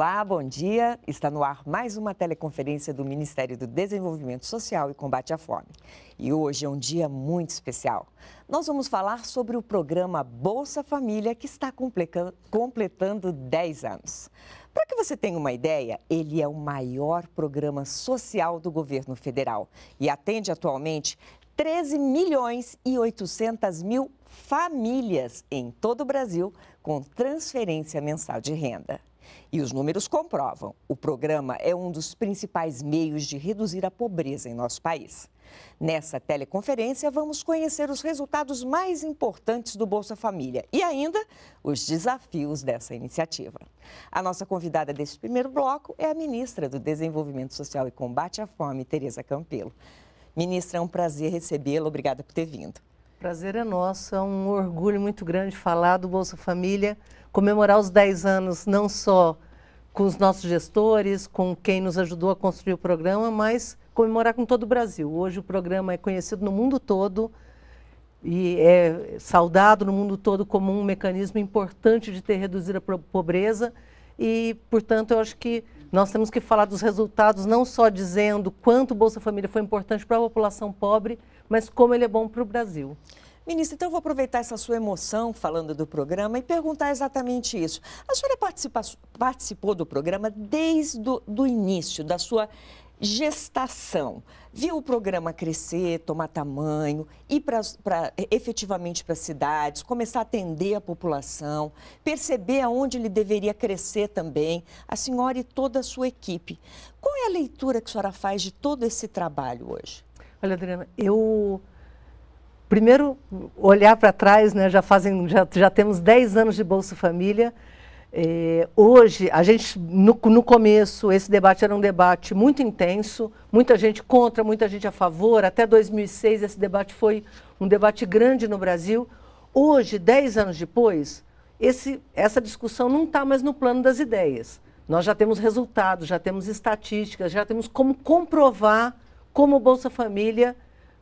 Olá, bom dia. Está no ar mais uma teleconferência do Ministério do Desenvolvimento Social e Combate à Fome. E hoje é um dia muito especial. Nós vamos falar sobre o programa Bolsa Família, que está completando 10 anos. Para que você tenha uma ideia, ele é o maior programa social do governo federal e atende atualmente 13 milhões e 800 mil famílias em todo o Brasil com transferência mensal de renda. E os números comprovam: o programa é um dos principais meios de reduzir a pobreza em nosso país. Nessa teleconferência, vamos conhecer os resultados mais importantes do Bolsa Família e ainda os desafios dessa iniciativa. A nossa convidada deste primeiro bloco é a ministra do Desenvolvimento Social e Combate à Fome, Tereza Campelo. Ministra, é um prazer recebê-la. Obrigada por ter vindo. Prazer é nosso, é um orgulho muito grande falar do Bolsa Família comemorar os 10 anos não só com os nossos gestores, com quem nos ajudou a construir o programa, mas comemorar com todo o Brasil. Hoje o programa é conhecido no mundo todo e é saudado no mundo todo como um mecanismo importante de ter reduzido a pobreza e, portanto, eu acho que nós temos que falar dos resultados, não só dizendo quanto o Bolsa Família foi importante para a população pobre, mas como ele é bom para o Brasil. Ministra, então eu vou aproveitar essa sua emoção falando do programa e perguntar exatamente isso. A senhora participa, participou do programa desde o início, da sua gestação. Viu o programa crescer, tomar tamanho, ir para efetivamente para as cidades, começar a atender a população, perceber aonde ele deveria crescer também, a senhora e toda a sua equipe. Qual é a leitura que a senhora faz de todo esse trabalho hoje? Olha, Adriana, eu primeiro olhar para trás, né, já, fazem, já, já temos 10 anos de Bolsa Família. Eh, hoje, a gente, no, no começo, esse debate era um debate muito intenso, muita gente contra, muita gente a favor. Até 2006, esse debate foi um debate grande no Brasil. Hoje, 10 anos depois, esse, essa discussão não está mais no plano das ideias. Nós já temos resultados, já temos estatísticas, já temos como comprovar como o Bolsa Família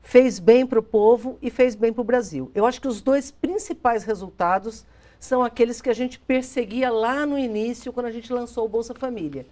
fez bem para o povo e fez bem para o Brasil. Eu acho que os dois principais resultados são aqueles que a gente perseguia lá no início, quando a gente lançou o Bolsa Família.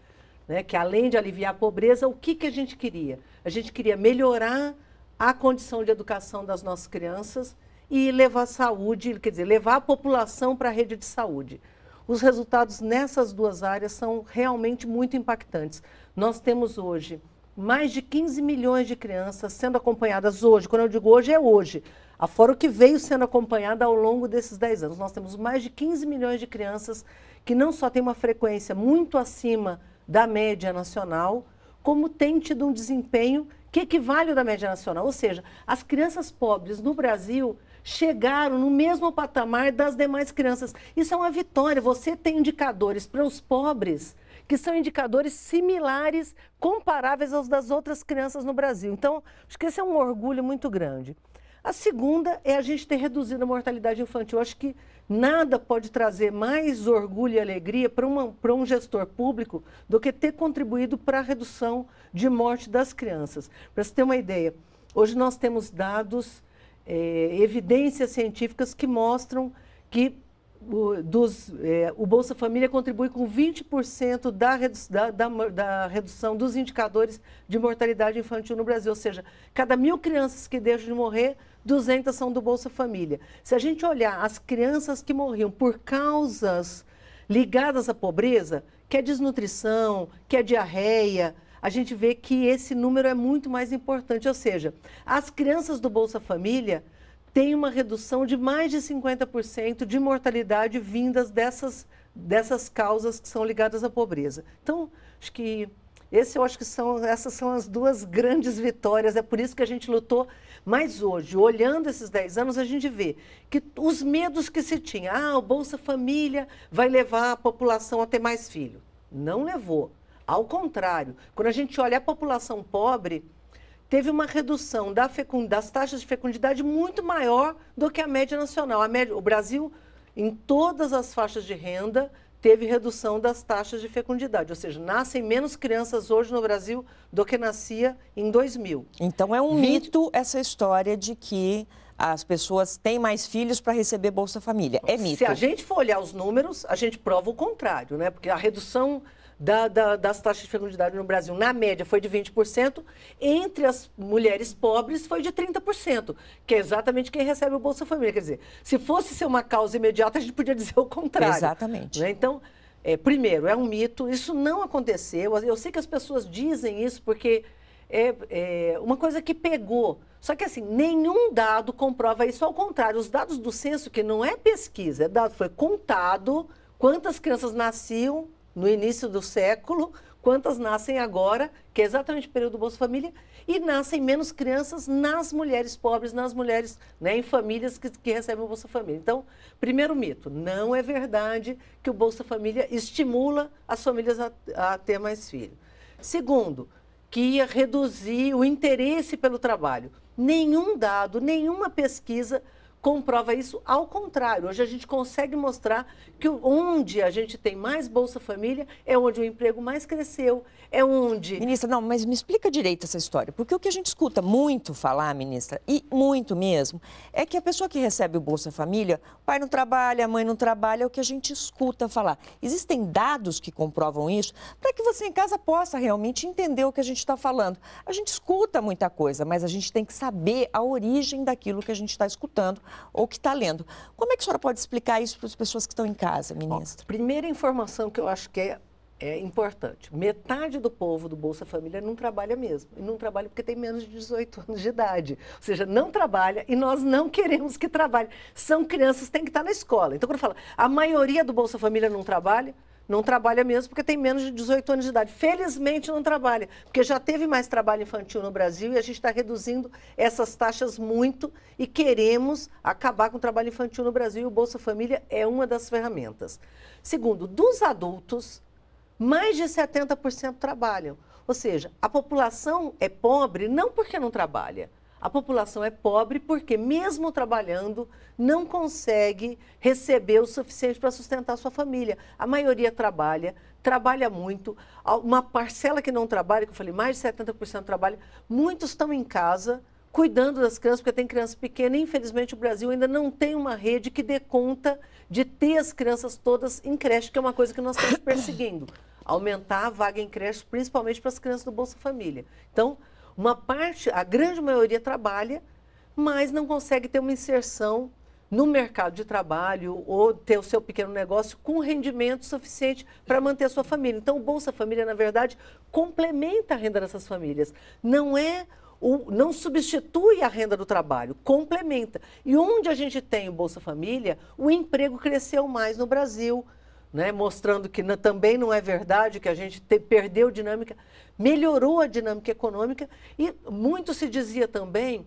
Né? Que além de aliviar a pobreza, o que, que a gente queria? A gente queria melhorar a condição de educação das nossas crianças e levar saúde, quer dizer, levar a população para a rede de saúde. Os resultados nessas duas áreas são realmente muito impactantes. Nós temos hoje mais de 15 milhões de crianças sendo acompanhadas hoje. Quando eu digo hoje, é hoje. Afora o que veio sendo acompanhada ao longo desses 10 anos. Nós temos mais de 15 milhões de crianças que não só têm uma frequência muito acima da média nacional, como tem tido um desempenho que equivale da média nacional. Ou seja, as crianças pobres no Brasil chegaram no mesmo patamar das demais crianças. Isso é uma vitória. Você tem indicadores para os pobres que são indicadores similares, comparáveis aos das outras crianças no Brasil. Então, acho que esse é um orgulho muito grande. A segunda é a gente ter reduzido a mortalidade infantil. Eu acho que nada pode trazer mais orgulho e alegria para, uma, para um gestor público do que ter contribuído para a redução de morte das crianças. Para você ter uma ideia, hoje nós temos dados, é, evidências científicas que mostram que o, dos, é, o Bolsa Família contribui com 20% da, redu da, da, da, redução dos indicadores de mortalidade infantil no Brasil. Ou seja, cada mil crianças que deixam de morrer, 200 são do Bolsa Família. Se a gente olhar as crianças que morriam por causas ligadas à pobreza, que é desnutrição, que é diarreia, a gente vê que esse número é muito mais importante. Ou seja, as crianças do Bolsa Família tem uma redução de mais de 50% de mortalidade vindas dessas, dessas causas que são ligadas à pobreza. Então, acho que esse eu acho que são essas são as duas grandes vitórias. É por isso que a gente lutou. Mas hoje, olhando esses 10 anos, a gente vê que os medos que se tinha, ah, o Bolsa Família vai levar a população a ter mais filho. Não levou. Ao contrário, quando a gente olha a população pobre, teve uma redução da fecund... das taxas de fecundidade muito maior do que a média nacional. A média... O Brasil, em todas as faixas de renda, teve redução das taxas de fecundidade, ou seja, nascem menos crianças hoje no Brasil do que nascia em 2000. Então é um 20... mito essa história de que as pessoas têm mais filhos para receber Bolsa Família. É mito. Se a gente for olhar os números, a gente prova o contrário, né? Porque a redução da, da, das taxas de fecundidade no Brasil, na média, foi de 20%, entre as mulheres pobres foi de 30%, que é exatamente quem recebe o Bolsa Família. Quer dizer, se fosse ser uma causa imediata, a gente podia dizer o contrário. Exatamente. Né? Então, é, primeiro, é um mito, isso não aconteceu. Eu sei que as pessoas dizem isso porque é, é, uma coisa que pegou. Só que assim, nenhum dado comprova isso, ao contrário, os dados do censo, que não é pesquisa, é dado, foi contado quantas crianças nasciam no início do século, quantas nascem agora, que é exatamente o período do Bolsa Família, e nascem menos crianças nas mulheres pobres, nas mulheres, né, em famílias que, que recebem o Bolsa Família. Então, primeiro mito, não é verdade que o Bolsa Família estimula as famílias a, a ter mais filhos. Segundo, que ia reduzir o interesse pelo trabalho. Nenhum dado, nenhuma pesquisa comprova isso ao contrário. Hoje a gente consegue mostrar que onde a gente tem mais Bolsa Família é onde o emprego mais cresceu, é onde. Ministra, não, mas me explica direito essa história, porque o que a gente escuta muito falar, ministra, e muito mesmo, é que a pessoa que recebe o Bolsa Família, o pai não trabalha, a mãe não trabalha, é o que a gente escuta falar. Existem dados que comprovam isso para que você em casa possa realmente entender o que a gente está falando. A gente escuta muita coisa, mas a gente tem que saber a origem daquilo que a gente está escutando ou que está lendo. Como é que a senhora pode explicar isso para as pessoas que estão em casa, ministra? primeira informação que eu acho que é, é importante: metade do povo do Bolsa Família não trabalha mesmo. E não trabalha porque tem menos de 18 anos de idade. Ou seja, não trabalha e nós não queremos que trabalhe. São crianças, têm que estar na escola. Então, quando eu falo, a maioria do Bolsa Família não trabalha. Não trabalha mesmo porque tem menos de 18 anos de idade. Felizmente não trabalha, porque já teve mais trabalho infantil no Brasil e a gente está reduzindo essas taxas muito e queremos acabar com o trabalho infantil no Brasil e o Bolsa Família é uma das ferramentas. Segundo, dos adultos, mais de 70% trabalham. Ou seja, a população é pobre não porque não trabalha, a população é pobre porque, mesmo trabalhando, não consegue receber o suficiente para sustentar sua família. A maioria trabalha, trabalha muito. Uma parcela que não trabalha, que eu falei, mais de 70% trabalha, muitos estão em casa cuidando das crianças, porque tem criança pequena. Infelizmente, o Brasil ainda não tem uma rede que dê conta de ter as crianças todas em creche, que é uma coisa que nós estamos perseguindo. Aumentar a vaga em creche, principalmente para as crianças do Bolsa Família. Então, uma parte, a grande maioria trabalha, mas não consegue ter uma inserção no mercado de trabalho ou ter o seu pequeno negócio com rendimento suficiente para manter a sua família. Então, o Bolsa Família, na verdade, complementa a renda dessas famílias. Não é o, não substitui a renda do trabalho, complementa. E onde a gente tem o Bolsa Família, o emprego cresceu mais no Brasil, né, mostrando que não, também não é verdade, que a gente te, perdeu dinâmica, melhorou a dinâmica econômica e muito se dizia também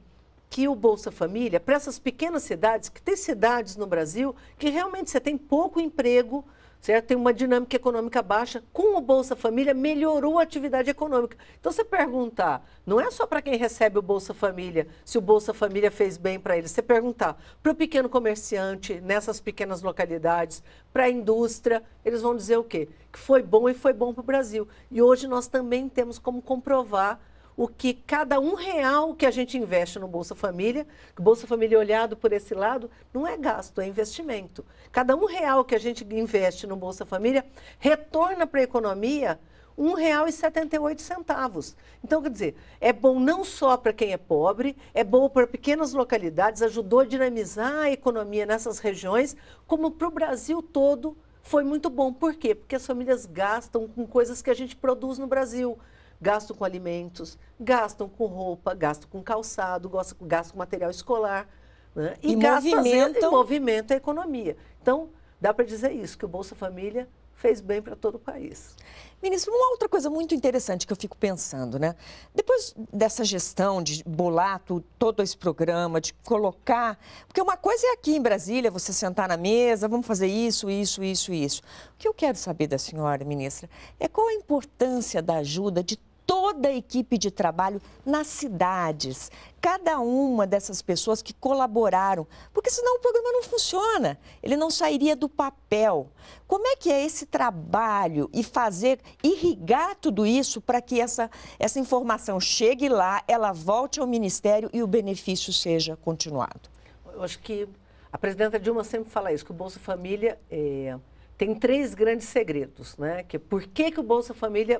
que o Bolsa Família, para essas pequenas cidades, que tem cidades no Brasil que realmente você tem pouco emprego, certo? Tem uma dinâmica econômica baixa. Com o Bolsa Família, melhorou a atividade econômica. Então, você perguntar, não é só para quem recebe o Bolsa Família, se o Bolsa Família fez bem para ele. Você perguntar para o pequeno comerciante, nessas pequenas localidades, para a indústria, eles vão dizer o quê? Que foi bom e foi bom para o Brasil. E hoje nós também temos como comprovar o que cada um real que a gente investe no Bolsa Família, o Bolsa Família é olhado por esse lado, não é gasto, é investimento. Cada um real que a gente investe no Bolsa Família retorna para a economia R$ 1,78. Então, quer dizer, é bom não só para quem é pobre, é bom para pequenas localidades, ajudou a dinamizar a economia nessas regiões, como para o Brasil todo foi muito bom. Por quê? Porque as famílias gastam com coisas que a gente produz no Brasil gastam com alimentos, gastam com roupa, gastam com calçado, gastam com material escolar. Né? E, e, gastam, movimentam... e movimentam a economia. Então, dá para dizer isso, que o Bolsa Família fez bem para todo o país. Ministro, uma outra coisa muito interessante que eu fico pensando, né? Depois dessa gestão de bolar todo esse programa, de colocar. Porque uma coisa é aqui em Brasília, você sentar na mesa, vamos fazer isso, isso, isso, isso. O que eu quero saber da senhora, ministra, é qual a importância da ajuda de toda a equipe de trabalho nas cidades, cada uma dessas pessoas que colaboraram, porque senão o programa não funciona, ele não sairia do papel. Como é que é esse trabalho e fazer, irrigar tudo isso para que essa, essa informação chegue lá, ela volte ao Ministério e o benefício seja continuado? Eu acho que a presidenta Dilma sempre fala isso, que o Bolsa Família é, tem três grandes segredos, né? Que é por que, que o Bolsa Família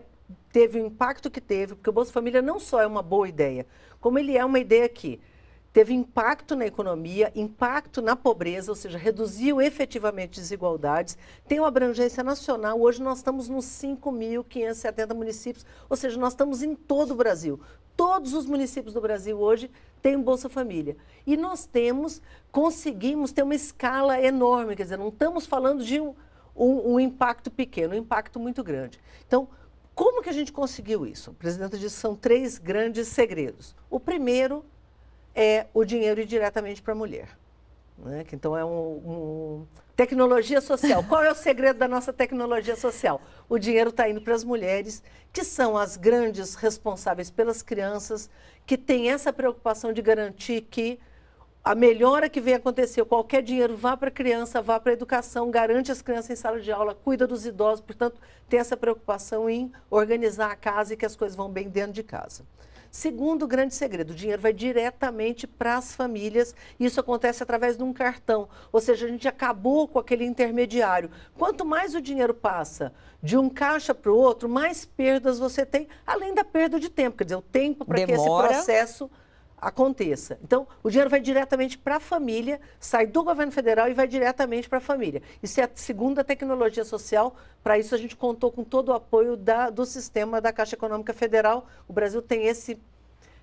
teve o impacto que teve, porque o Bolsa Família não só é uma boa ideia, como ele é uma ideia que teve impacto na economia, impacto na pobreza, ou seja, reduziu efetivamente desigualdades, tem uma abrangência nacional. Hoje nós estamos nos 5.570 municípios, ou seja, nós estamos em todo o Brasil. Todos os municípios do Brasil hoje têm Bolsa Família. E nós temos, conseguimos ter uma escala enorme, quer dizer, não estamos falando de um, um, um impacto pequeno, um impacto muito grande. Então, como que a gente conseguiu isso? O presidente disse que são três grandes segredos. O primeiro é o dinheiro ir diretamente para a mulher. Né? Que então é um, um, Tecnologia social. Qual é o segredo da nossa tecnologia social? O dinheiro está indo para as mulheres, que são as grandes responsáveis pelas crianças, que têm essa preocupação de garantir que a melhora que vem acontecer, qualquer dinheiro vá para a criança, vá para a educação, garante as crianças em sala de aula, cuida dos idosos, portanto, tem essa preocupação em organizar a casa e que as coisas vão bem dentro de casa. Segundo grande segredo, o dinheiro vai diretamente para as famílias. Isso acontece através de um cartão, ou seja, a gente acabou com aquele intermediário. Quanto mais o dinheiro passa de um caixa para o outro, mais perdas você tem, além da perda de tempo. Quer dizer, o tempo para que esse processo aconteça. Então, o dinheiro vai diretamente para a família, sai do governo federal e vai diretamente para a família. Isso é a segunda tecnologia social. Para isso, a gente contou com todo o apoio da, do sistema da Caixa Econômica Federal. O Brasil tem esse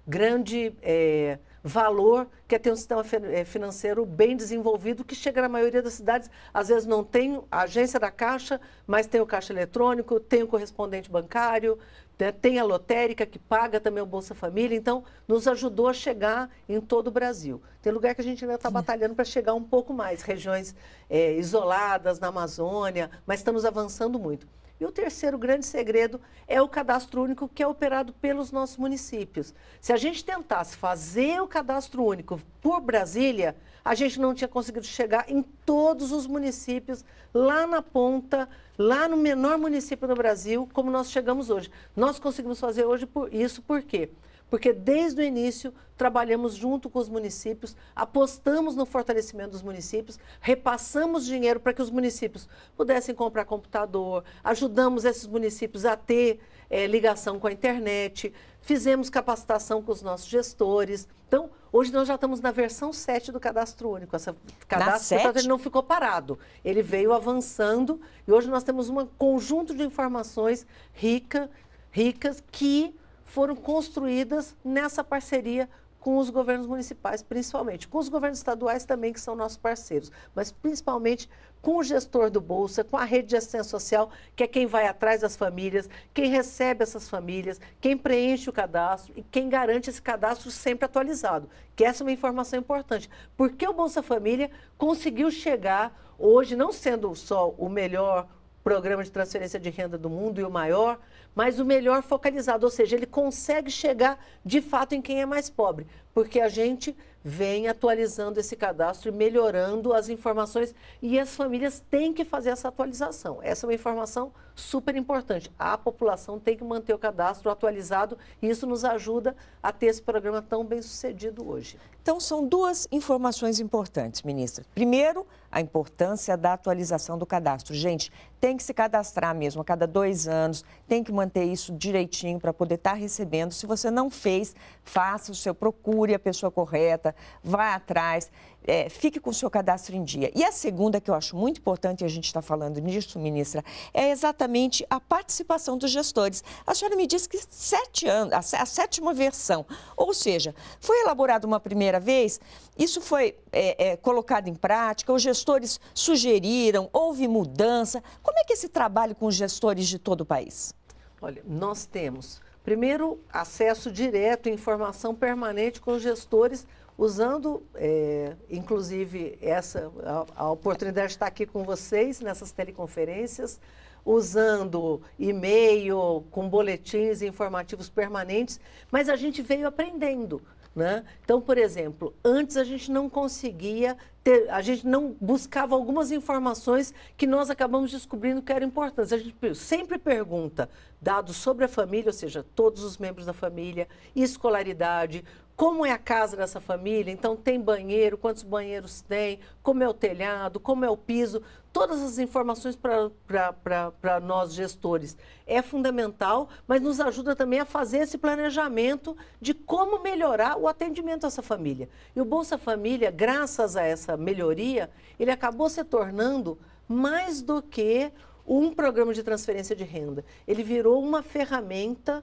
grande é, valor, que é ter um sistema é, financeiro bem desenvolvido, que chega na maioria das cidades. Às vezes não tem a agência da Caixa, mas tem o caixa eletrônico, tem o correspondente bancário, né, tem a lotérica que paga também o Bolsa Família, então nos ajudou a chegar em todo o Brasil. Tem lugar que a gente ainda está batalhando para chegar um pouco mais, regiões é, isoladas, na Amazônia, mas estamos avançando muito. E o terceiro grande segredo é o cadastro único que é operado pelos nossos municípios. Se a gente tentasse fazer o cadastro único por Brasília, a gente não tinha conseguido chegar em todos os municípios, lá na ponta, lá no menor município do Brasil, como nós chegamos hoje. Nós conseguimos fazer hoje por isso, por quê? porque desde o início trabalhamos junto com os municípios, apostamos no fortalecimento dos municípios, repassamos dinheiro para que os municípios pudessem comprar computador, ajudamos esses municípios a ter é, ligação com a internet, fizemos capacitação com os nossos gestores. Então, hoje nós já estamos na versão 7 do cadastro único. Essa cadastro ele não ficou parado, ele veio avançando e hoje nós temos um conjunto de informações rica, ricas que foram construídas nessa parceria com os governos municipais, principalmente, com os governos estaduais também, que são nossos parceiros, mas principalmente com o gestor do Bolsa, com a rede de assistência social, que é quem vai atrás das famílias, quem recebe essas famílias, quem preenche o cadastro e quem garante esse cadastro sempre atualizado, que essa é uma informação importante. Porque o Bolsa Família conseguiu chegar hoje, não sendo só o melhor programa de transferência de renda do mundo e o maior, mas o melhor focalizado, ou seja, ele consegue chegar de fato em quem é mais pobre, porque a gente vem atualizando esse cadastro e melhorando as informações e as famílias têm que fazer essa atualização. Essa é uma informação super importante. A população tem que manter o cadastro atualizado e isso nos ajuda a ter esse programa tão bem sucedido hoje. Então são duas informações importantes, ministra. Primeiro, a importância da atualização do cadastro. Gente, tem que se cadastrar mesmo a cada dois anos, tem que manter manter isso direitinho para poder estar tá recebendo. Se você não fez, faça o seu, procure a pessoa correta, vá atrás, é, fique com o seu cadastro em dia. E a segunda, que eu acho muito importante, e a gente está falando nisso, ministra, é exatamente a participação dos gestores. A senhora me disse que sete anos, a, sétima versão, ou seja, foi elaborada uma primeira vez, isso foi é, é, colocado em prática, os gestores sugeriram, houve mudança. Como é que é esse trabalho com os gestores de todo o país? Olha, nós temos, primeiro, acesso direto, informação permanente com os gestores, usando, é, inclusive, essa, a, a oportunidade de estar aqui com vocês nessas teleconferências, usando e-mail, com boletins informativos permanentes, mas a gente veio aprendendo. Né? Então, por exemplo, antes a gente não conseguia ter, a gente não buscava algumas informações que nós acabamos descobrindo que eram importantes. A gente sempre pergunta dados sobre a família, ou seja, todos os membros da família, escolaridade, como é a casa dessa família, então tem banheiro, quantos banheiros tem, como é o telhado, como é o piso, todas as informações para nós gestores. É fundamental, mas nos ajuda também a fazer esse planejamento de como melhorar o atendimento a essa família. E o Bolsa Família, graças a essa melhoria, ele acabou se tornando mais do que um programa de transferência de renda. Ele virou uma ferramenta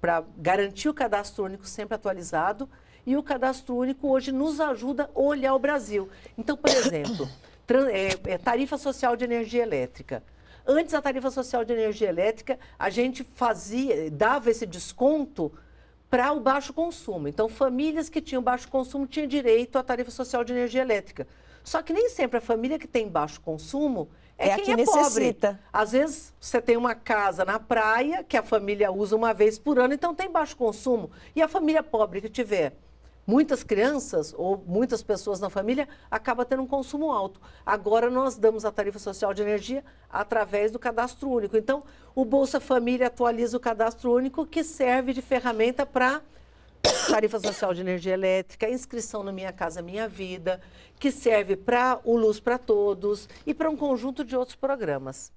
para garantir o cadastro único sempre atualizado. E o cadastro único hoje nos ajuda a olhar o Brasil. Então, por exemplo, é, é, tarifa social de energia elétrica. Antes a tarifa social de energia elétrica, a gente fazia, dava esse desconto para o baixo consumo. Então, famílias que tinham baixo consumo tinham direito à tarifa social de energia elétrica. Só que nem sempre a família que tem baixo consumo é, é quem que é necessita. Pobre. Às vezes você tem uma casa na praia que a família usa uma vez por ano, então tem baixo consumo. E a família pobre que tiver muitas crianças ou muitas pessoas na família acaba tendo um consumo alto. Agora nós damos a tarifa social de energia através do cadastro único. Então, o Bolsa Família atualiza o cadastro único que serve de ferramenta para tarifa social de energia elétrica, inscrição no Minha Casa Minha Vida, que serve para o Luz para Todos e para um conjunto de outros programas.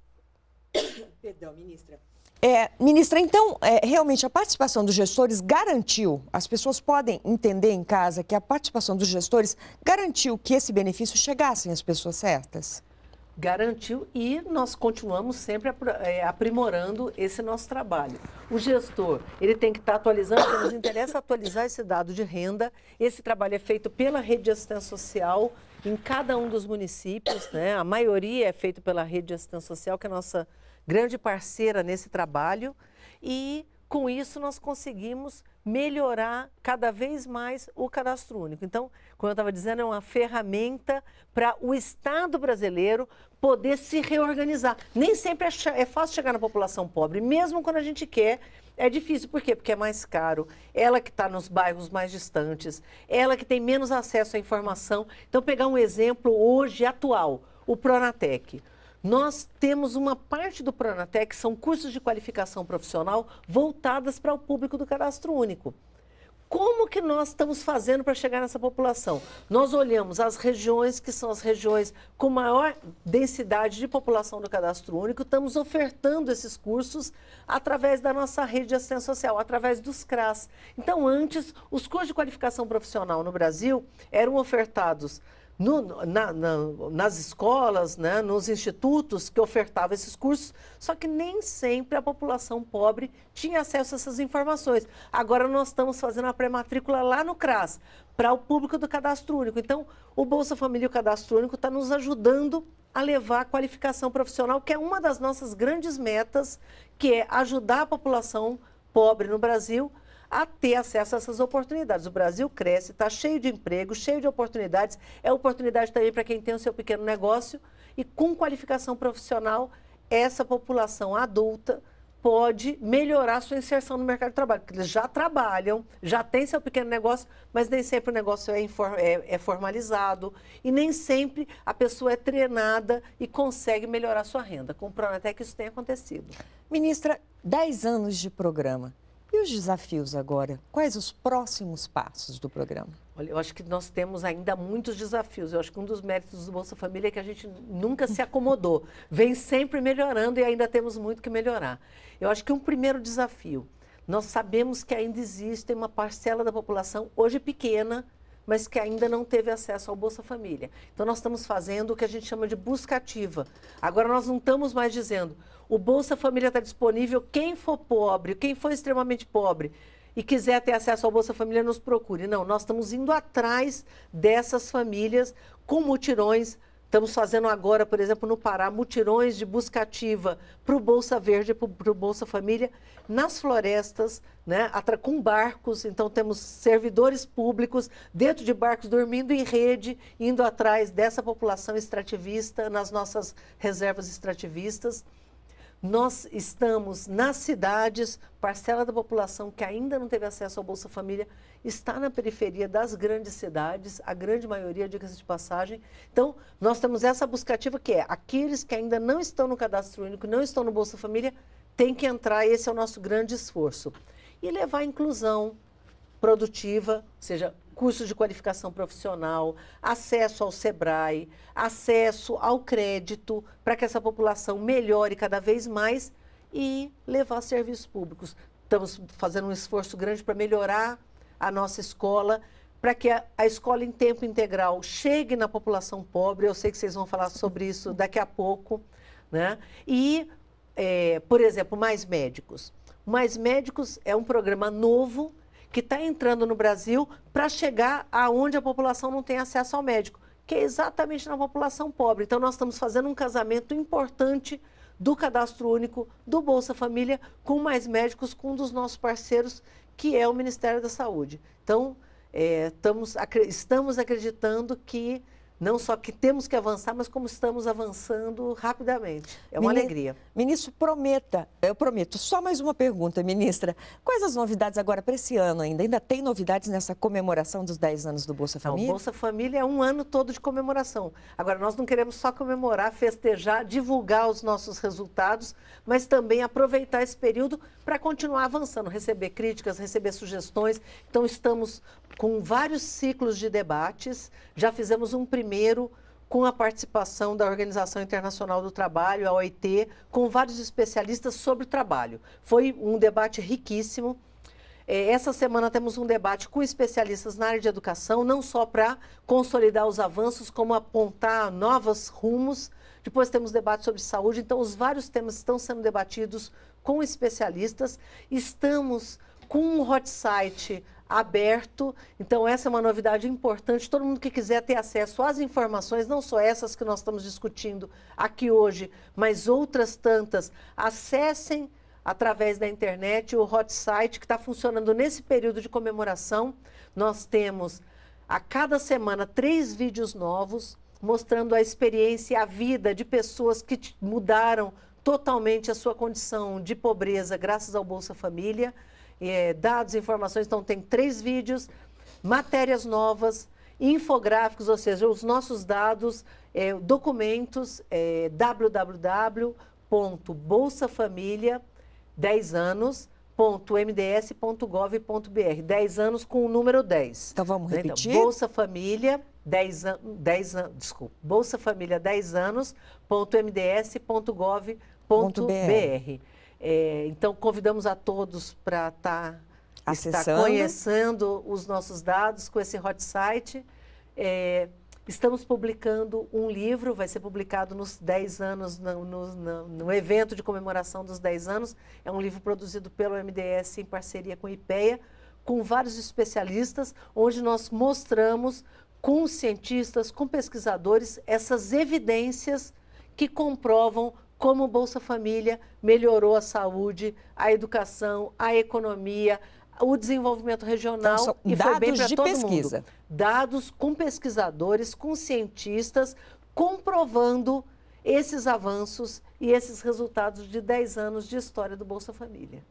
Perdão, ministra. É, ministra, então, é, realmente a participação dos gestores garantiu, as pessoas podem entender em casa que a participação dos gestores garantiu que esse benefício chegasse às pessoas certas? garantiu e nós continuamos sempre eh, aprimorando esse nosso trabalho. O gestor, ele tem que estar atualizando, porque nos interessa atualizar esse dado de renda. Esse trabalho é feito pela rede de assistência social em cada um dos municípios, né? A maioria é feito pela rede de assistência social, que é a nossa grande parceira nesse trabalho. E com isso nós conseguimos melhorar cada vez mais o cadastro único. Então, como eu estava dizendo, é uma ferramenta para o Estado brasileiro poder se reorganizar. Nem sempre é, é fácil chegar na população pobre, mesmo quando a gente quer. É difícil, por quê? Porque é mais caro, ela que está nos bairros mais distantes, ela que tem menos acesso à informação. Então, pegar um exemplo hoje atual, o Pronatec. Nós temos uma parte do Pronatec, são cursos de qualificação profissional voltadas para o público do cadastro único. Como que nós estamos fazendo para chegar nessa população? Nós olhamos as regiões que são as regiões com maior densidade de população do cadastro único, estamos ofertando esses cursos através da nossa rede de assistência social, através dos CRAS. Então, antes, os cursos de qualificação profissional no Brasil eram ofertados no, na, na, nas escolas, né, nos institutos que ofertavam esses cursos, só que nem sempre a população pobre tinha acesso a essas informações. Agora nós estamos fazendo a pré-matrícula lá no CRAS, para o público do cadastro único. Então, o Bolsa Família e o cadastro único está nos ajudando a levar a qualificação profissional, que é uma das nossas grandes metas, que é ajudar a população pobre no Brasil a ter acesso a essas oportunidades. O Brasil cresce, está cheio de emprego, cheio de oportunidades. É oportunidade também para quem tem o seu pequeno negócio e com qualificação profissional, essa população adulta pode melhorar sua inserção no mercado de trabalho, porque eles já trabalham, já têm seu pequeno negócio, mas nem sempre o negócio é, é, é, formalizado e nem sempre a pessoa é treinada e consegue melhorar sua renda. Com o Pronatec isso tem acontecido. Ministra, 10 anos de programa. E os desafios agora? Quais os próximos passos do programa? Olha, eu acho que nós temos ainda muitos desafios. Eu acho que um dos méritos do Bolsa Família é que a gente nunca se acomodou, vem sempre melhorando e ainda temos muito que melhorar. Eu acho que um primeiro desafio, nós sabemos que ainda existe uma parcela da população, hoje pequena, mas que ainda não teve acesso ao Bolsa Família. Então, nós estamos fazendo o que a gente chama de busca ativa. Agora, nós não estamos mais dizendo o Bolsa Família está disponível. Quem for pobre, quem for extremamente pobre e quiser ter acesso ao Bolsa Família, nos procure. Não, nós estamos indo atrás dessas famílias com mutirões. Estamos fazendo agora, por exemplo, no Pará, mutirões de busca ativa para o Bolsa Verde, para o Bolsa Família, nas florestas, né, com barcos. Então, temos servidores públicos dentro de barcos, dormindo em rede, indo atrás dessa população extrativista nas nossas reservas extrativistas. Nós estamos nas cidades, parcela da população que ainda não teve acesso ao Bolsa Família está na periferia das grandes cidades, a grande maioria, diga-se de passagem. Então, nós temos essa buscativa que é aqueles que ainda não estão no cadastro único, não estão no Bolsa Família, têm que entrar, esse é o nosso grande esforço. E levar a inclusão, produtiva, ou seja, cursos de qualificação profissional, acesso ao SEBRAE, acesso ao crédito, para que essa população melhore cada vez mais e levar serviços públicos. Estamos fazendo um esforço grande para melhorar a nossa escola, para que a, a, escola em tempo integral chegue na população pobre. Eu sei que vocês vão falar sobre isso daqui a pouco. Né? E, é, por exemplo, mais médicos. Mais Médicos é um programa novo que está entrando no Brasil para chegar aonde a população não tem acesso ao médico, que é exatamente na população pobre. Então, nós estamos fazendo um casamento importante do Cadastro Único, do Bolsa Família, com mais médicos, com um dos nossos parceiros, que é o Ministério da Saúde. Então, é, estamos, acreditando que não só que temos que avançar, mas como estamos avançando rapidamente. É uma Mini... alegria. Ministro, prometa, eu prometo, só mais uma pergunta, ministra. Quais as novidades agora para esse ano ainda? Ainda tem novidades nessa comemoração dos 10 anos do Bolsa Família? o Bolsa Família é um ano todo de comemoração. Agora, nós não queremos só comemorar, festejar, divulgar os nossos resultados, mas também aproveitar esse período para continuar avançando, receber críticas, receber sugestões. Então, estamos com vários ciclos de debates. Já fizemos um primeiro com a participação da Organização Internacional do Trabalho, a OIT, com vários especialistas sobre o trabalho. Foi um debate riquíssimo. É, essa semana temos um debate com especialistas na área de educação, não só para consolidar os avanços, como apontar novos rumos. Depois temos debate sobre saúde. Então, os vários temas estão sendo debatidos com especialistas. Estamos com um hot site aberto. Então, essa é uma novidade importante. Todo mundo que quiser ter acesso às informações, não só essas que nós estamos discutindo aqui hoje, mas outras tantas, acessem através da internet o hot site que está funcionando nesse período de comemoração. Nós temos a cada semana três vídeos novos mostrando a experiência e a vida de pessoas que mudaram totalmente a sua condição de pobreza graças ao Bolsa Família é, dados, informações. Então, tem três vídeos, matérias novas, infográficos, ou seja, os nossos dados, é, documentos, é, www.bolsafamilia, 10 anos, .mds.gov.br. 10 anos com o número 10. Então vamos né? então, repetir. Então, Bolsa Família 10 anos, 10 anos, desculpa. Bolsa Família 10 anos.mds.gov.br. É, então, convidamos a todos para estar tá, estar conhecendo os nossos dados com esse hot site. É, estamos publicando um livro, vai ser publicado nos 10 anos, no, no, no, evento de comemoração dos 10 anos. É um livro produzido pelo MDS em parceria com a IPEA, com vários especialistas, onde nós mostramos com cientistas, com pesquisadores, essas evidências que comprovam como o Bolsa Família melhorou a saúde, a educação, a economia, o desenvolvimento regional então, e foi bem para todo pesquisa. mundo. Dados com pesquisadores, com cientistas, comprovando esses avanços e esses resultados de 10 anos de história do Bolsa Família.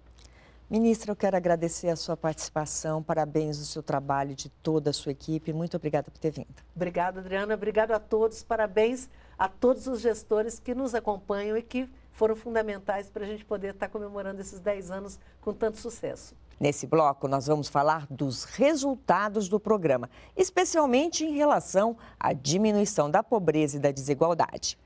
Ministra, eu quero agradecer a sua participação, parabéns do seu trabalho de toda a sua equipe. Muito obrigada por ter vindo. Obrigada, Adriana. Obrigada a todos. Parabéns a todos os gestores que nos acompanham e que foram fundamentais para a gente poder estar tá comemorando esses 10 anos com tanto sucesso. Nesse bloco, nós vamos falar dos resultados do programa, especialmente em relação à diminuição da pobreza e da desigualdade.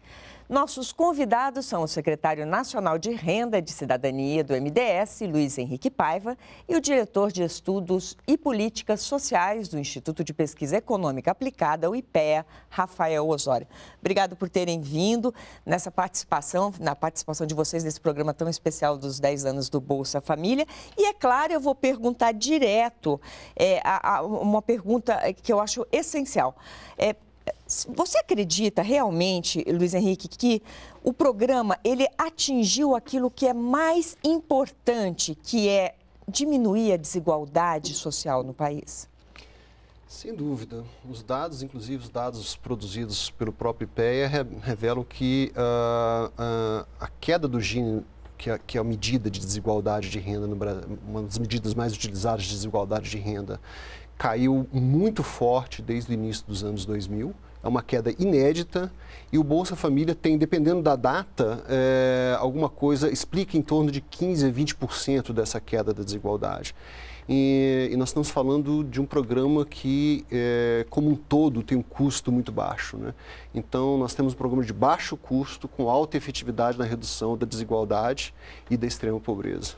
Nossos convidados são o secretário nacional de Renda de Cidadania do MDS, Luiz Henrique Paiva, e o diretor de Estudos e Políticas Sociais do Instituto de Pesquisa Econômica Aplicada, o IPEA, Rafael Osório. Obrigado por terem vindo nessa participação, na participação de vocês nesse programa tão especial dos 10 anos do Bolsa Família. E é claro, eu vou perguntar direto é, a, a, uma pergunta que eu acho essencial. É, você acredita realmente, Luiz Henrique, que o programa ele atingiu aquilo que é mais importante, que é diminuir a desigualdade social no país? Sem dúvida. Os dados, inclusive os dados produzidos pelo próprio IPEA, revelam que uh, uh, a queda do Gini que é, que é a medida de desigualdade de renda no Brasil, uma das medidas mais utilizadas de desigualdade de renda, caiu muito forte desde o início dos anos 2000 é uma queda inédita e o Bolsa Família tem, dependendo da data, é, alguma coisa explica em torno de 15% a 20% dessa queda da desigualdade. E, e, nós estamos falando de um programa que, é, como um todo, tem um custo muito baixo. Né? Então, nós temos um programa de baixo custo, com alta efetividade na redução da desigualdade e da extrema pobreza.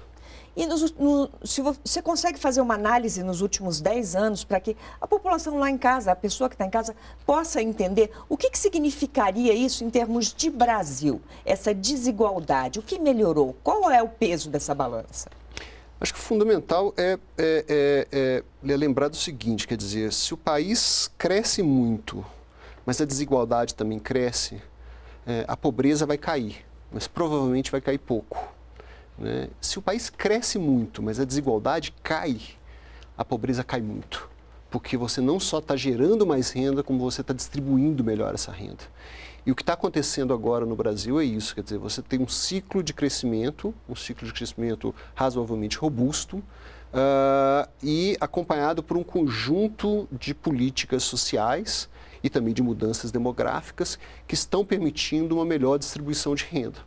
E nos, no, se você consegue fazer uma análise nos últimos 10 anos para que a população lá em casa, a pessoa que está em casa, possa entender o que, que significaria isso em termos de Brasil, essa desigualdade, o que melhorou, qual é o peso dessa balança? Acho que o fundamental é, é, é, é, lembrar do seguinte, quer dizer, se o país cresce muito, mas a desigualdade também cresce, é, a pobreza vai cair, mas provavelmente vai cair pouco. Né? Se o país cresce muito, mas a desigualdade cai, a pobreza cai muito. Porque você não só está gerando mais renda, como você está distribuindo melhor essa renda. E o que está acontecendo agora no Brasil é isso: quer dizer, você tem um ciclo de crescimento, um ciclo de crescimento razoavelmente robusto, uh, e acompanhado por um conjunto de políticas sociais e também de mudanças demográficas que estão permitindo uma melhor distribuição de renda.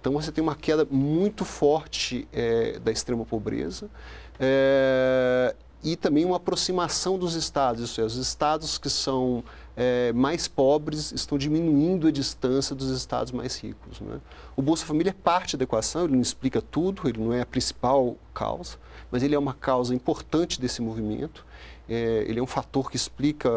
Então você tem uma queda muito forte é, da extrema pobreza é, e também uma aproximação dos estados, isso é, os estados que são é, mais pobres estão diminuindo a distância dos estados mais ricos. Né? O Bolsa Família é parte da equação, ele não explica tudo, ele não é a principal causa, mas ele é uma causa importante desse movimento. É, ele é um fator que explica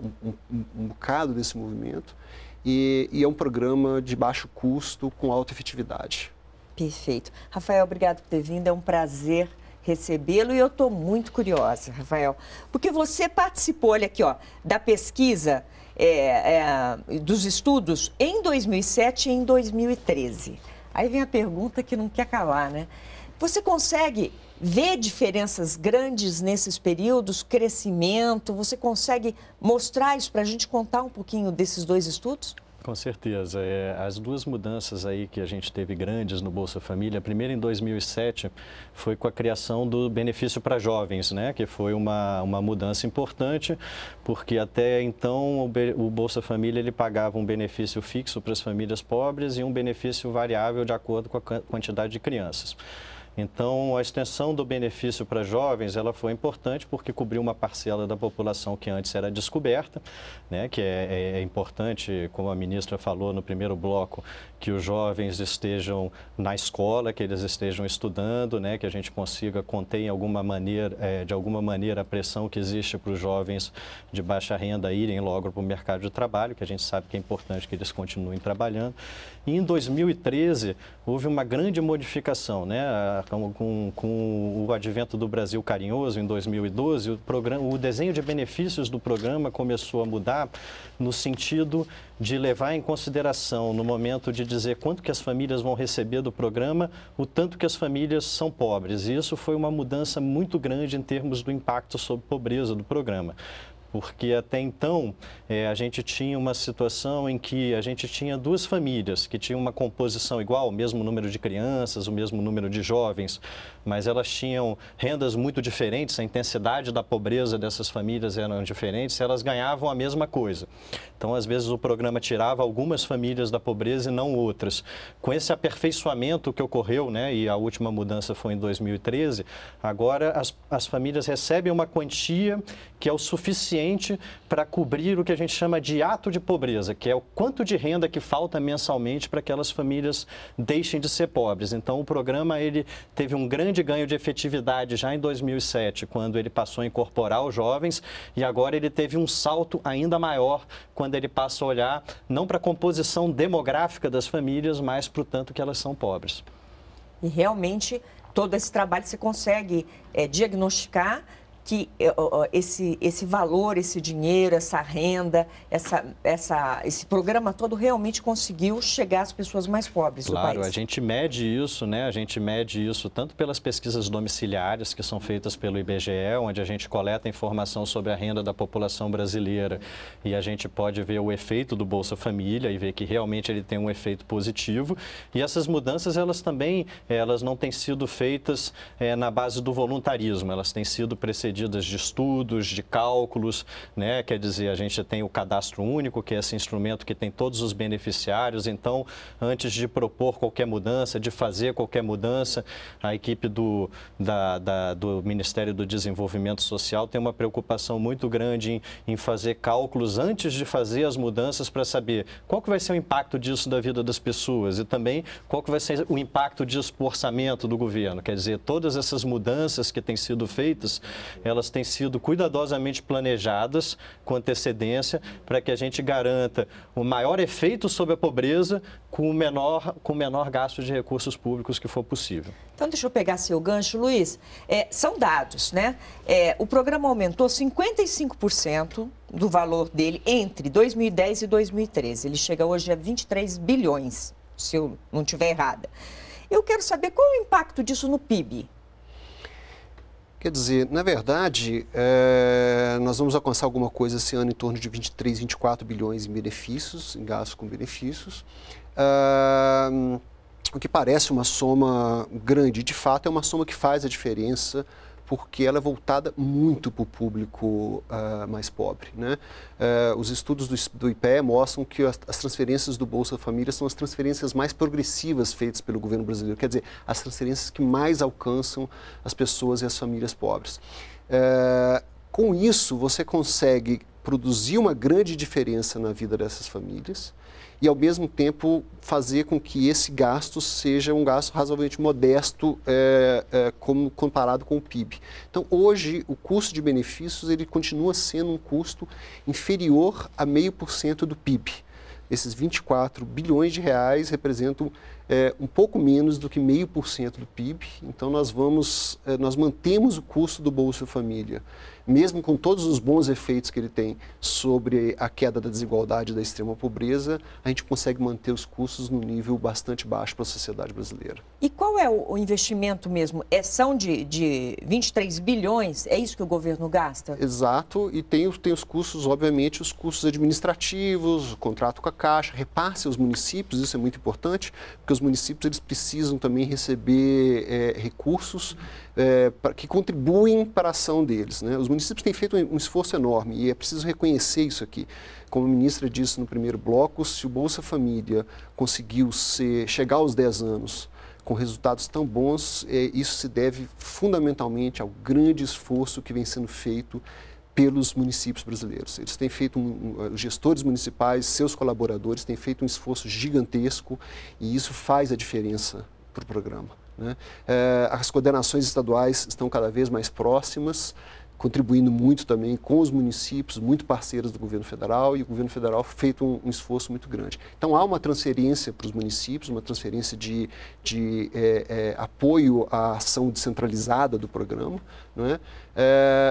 uh, um, um, um bocado desse movimento e, e é um programa de baixo custo com alta efetividade. Perfeito. Rafael, obrigado por ter vindo. É um prazer recebê-lo e eu estou muito curiosa, Rafael, porque você participou, olha aqui, ó, da pesquisa é, é, dos estudos em 2007 e em 2013. Aí vem a pergunta que não quer calar, né? Você consegue vê diferenças grandes nesses períodos, crescimento? Você consegue mostrar isso para a gente, contar um pouquinho desses dois estudos? Com certeza. É, as duas mudanças aí que a gente teve grandes no Bolsa Família, a primeira em 2007 foi com a criação do benefício para jovens, né? que foi uma, uma mudança importante, porque até então o, o Bolsa Família ele pagava um benefício fixo para as famílias pobres e um benefício variável de acordo com a quantidade de crianças. Então, a extensão do benefício para jovens ela foi importante porque cobriu uma parcela da população que antes era descoberta, né, que é, é, é importante, como a ministra falou no primeiro bloco, que os jovens estejam na escola, que eles estejam estudando, né, que a gente consiga conter em alguma maneira, é, de alguma maneira a pressão que existe para os jovens de baixa renda irem logo para o mercado de trabalho, que a gente sabe que é importante que eles continuem trabalhando. E em 2013 houve uma grande modificação, né? A então, com, com o advento do Brasil Carinhoso em 2012, o, programa, o desenho de benefícios do programa começou a mudar no sentido de levar em consideração, no momento de dizer quanto que as famílias vão receber do programa, o tanto que as famílias são pobres. E isso foi uma mudança muito grande em termos do impacto sobre pobreza do programa porque até então eh, a gente tinha uma situação em que a gente tinha duas famílias que tinham uma composição igual, o mesmo número de crianças, o mesmo número de jovens, mas elas tinham rendas muito diferentes, a intensidade da pobreza dessas famílias eram diferentes, elas ganhavam a mesma coisa. Então, às vezes, o programa tirava algumas famílias da pobreza e não outras. Com esse aperfeiçoamento que ocorreu, né, e a última mudança foi em 2013, agora as, as famílias recebem uma quantia que é o suficiente para cobrir o que a gente chama de ato de pobreza, que é o quanto de renda que falta mensalmente para que aquelas famílias deixem de ser pobres. Então, o programa ele teve um grande grande ganho de efetividade já em 2007, quando ele passou a incorporar os jovens, e agora ele teve um salto ainda maior quando ele passa a olhar não para a composição demográfica das famílias, mas para o tanto que elas são pobres. E realmente todo esse trabalho se consegue é, diagnosticar que esse, esse valor, esse dinheiro, essa renda, essa, essa, esse programa todo realmente conseguiu chegar às pessoas mais pobres claro, do país. Claro, a gente mede isso, né? A gente mede isso tanto pelas pesquisas domiciliárias que são feitas pelo IBGE, onde a gente coleta informação sobre a renda da população brasileira e a gente pode ver o efeito do Bolsa Família e ver que realmente ele tem um efeito positivo. E essas mudanças, elas também, eh, elas não têm sido feitas é, na base do voluntarismo, elas têm sido precedidas medidas de estudos, de cálculos, né? Quer dizer, a gente tem o cadastro único, que é esse instrumento que tem todos os beneficiários. Então, antes de propor qualquer mudança, de fazer qualquer mudança, a equipe do, da, da, do Ministério do Desenvolvimento Social tem uma preocupação muito grande em, em fazer cálculos antes de fazer as mudanças para saber qual que vai ser o impacto disso da vida das pessoas e também qual que vai ser o impacto disso para o orçamento do governo. Quer dizer, todas essas mudanças que têm sido feitas, elas têm sido cuidadosamente planejadas com antecedência para que a gente garanta o maior efeito sobre a pobreza com o menor, com o menor gasto de recursos públicos que for possível. Então, deixa eu pegar seu gancho, Luiz. É, são dados, né? É, o programa aumentou 55% do valor dele entre 2010 e 2013. Ele chega hoje a 23 bilhões, se eu não estiver errada. Eu quero saber qual é o impacto disso no PIB. Quer dizer, na verdade, é, nós vamos alcançar alguma coisa esse ano em torno de 23, 24 bilhões em benefícios, em gastos com benefícios. É, o que parece uma soma grande, de fato, é uma soma que faz a diferença porque ela é voltada muito para o público uh, mais pobre. Né? Uh, os estudos do, do, IPE mostram que as, as, transferências do Bolsa Família são as transferências mais progressivas feitas pelo governo brasileiro, quer dizer, as transferências que mais alcançam as pessoas e as famílias pobres. Uh, com isso, você consegue produzir uma grande diferença na vida dessas famílias e, ao mesmo tempo, fazer com que esse gasto seja um gasto razoavelmente modesto é, é, como comparado com o PIB. Então, hoje, o custo de benefícios ele continua sendo um custo inferior a meio por cento do PIB. Esses 24 bilhões de reais representam é, um pouco menos do que meio por cento do PIB. Então, nós vamos, é, nós mantemos o custo do Bolsa Família mesmo com todos os bons efeitos que ele tem sobre a queda da desigualdade e da extrema pobreza, a gente consegue manter os custos no nível bastante baixo para a sociedade brasileira. E qual é o investimento mesmo? É, são de, de 23 bilhões? É isso que o governo gasta? Exato, e tem, tem os custos, obviamente, os custos administrativos, o contrato com a Caixa, repasse aos municípios, isso é muito importante, porque os municípios eles precisam também receber é, recursos. Uhum é, pra, que contribuem para a ação deles. Né? Os municípios têm feito um, um esforço enorme e é preciso reconhecer isso aqui. Como a ministra disse no primeiro bloco, se o Bolsa Família conseguiu ser, chegar aos 10 anos com resultados tão bons, é, isso se deve fundamentalmente ao grande esforço que vem sendo feito pelos municípios brasileiros. Eles têm feito, um, gestores municipais, seus colaboradores têm feito um esforço gigantesco e isso faz a diferença para o programa. Né? É, as coordenações estaduais estão cada vez mais próximas, contribuindo muito também com os municípios, muito parceiros do governo federal, e o governo federal feito um, um esforço muito grande. Então, há uma transferência para os municípios, uma transferência de, de é, é, apoio à ação descentralizada do programa, não é?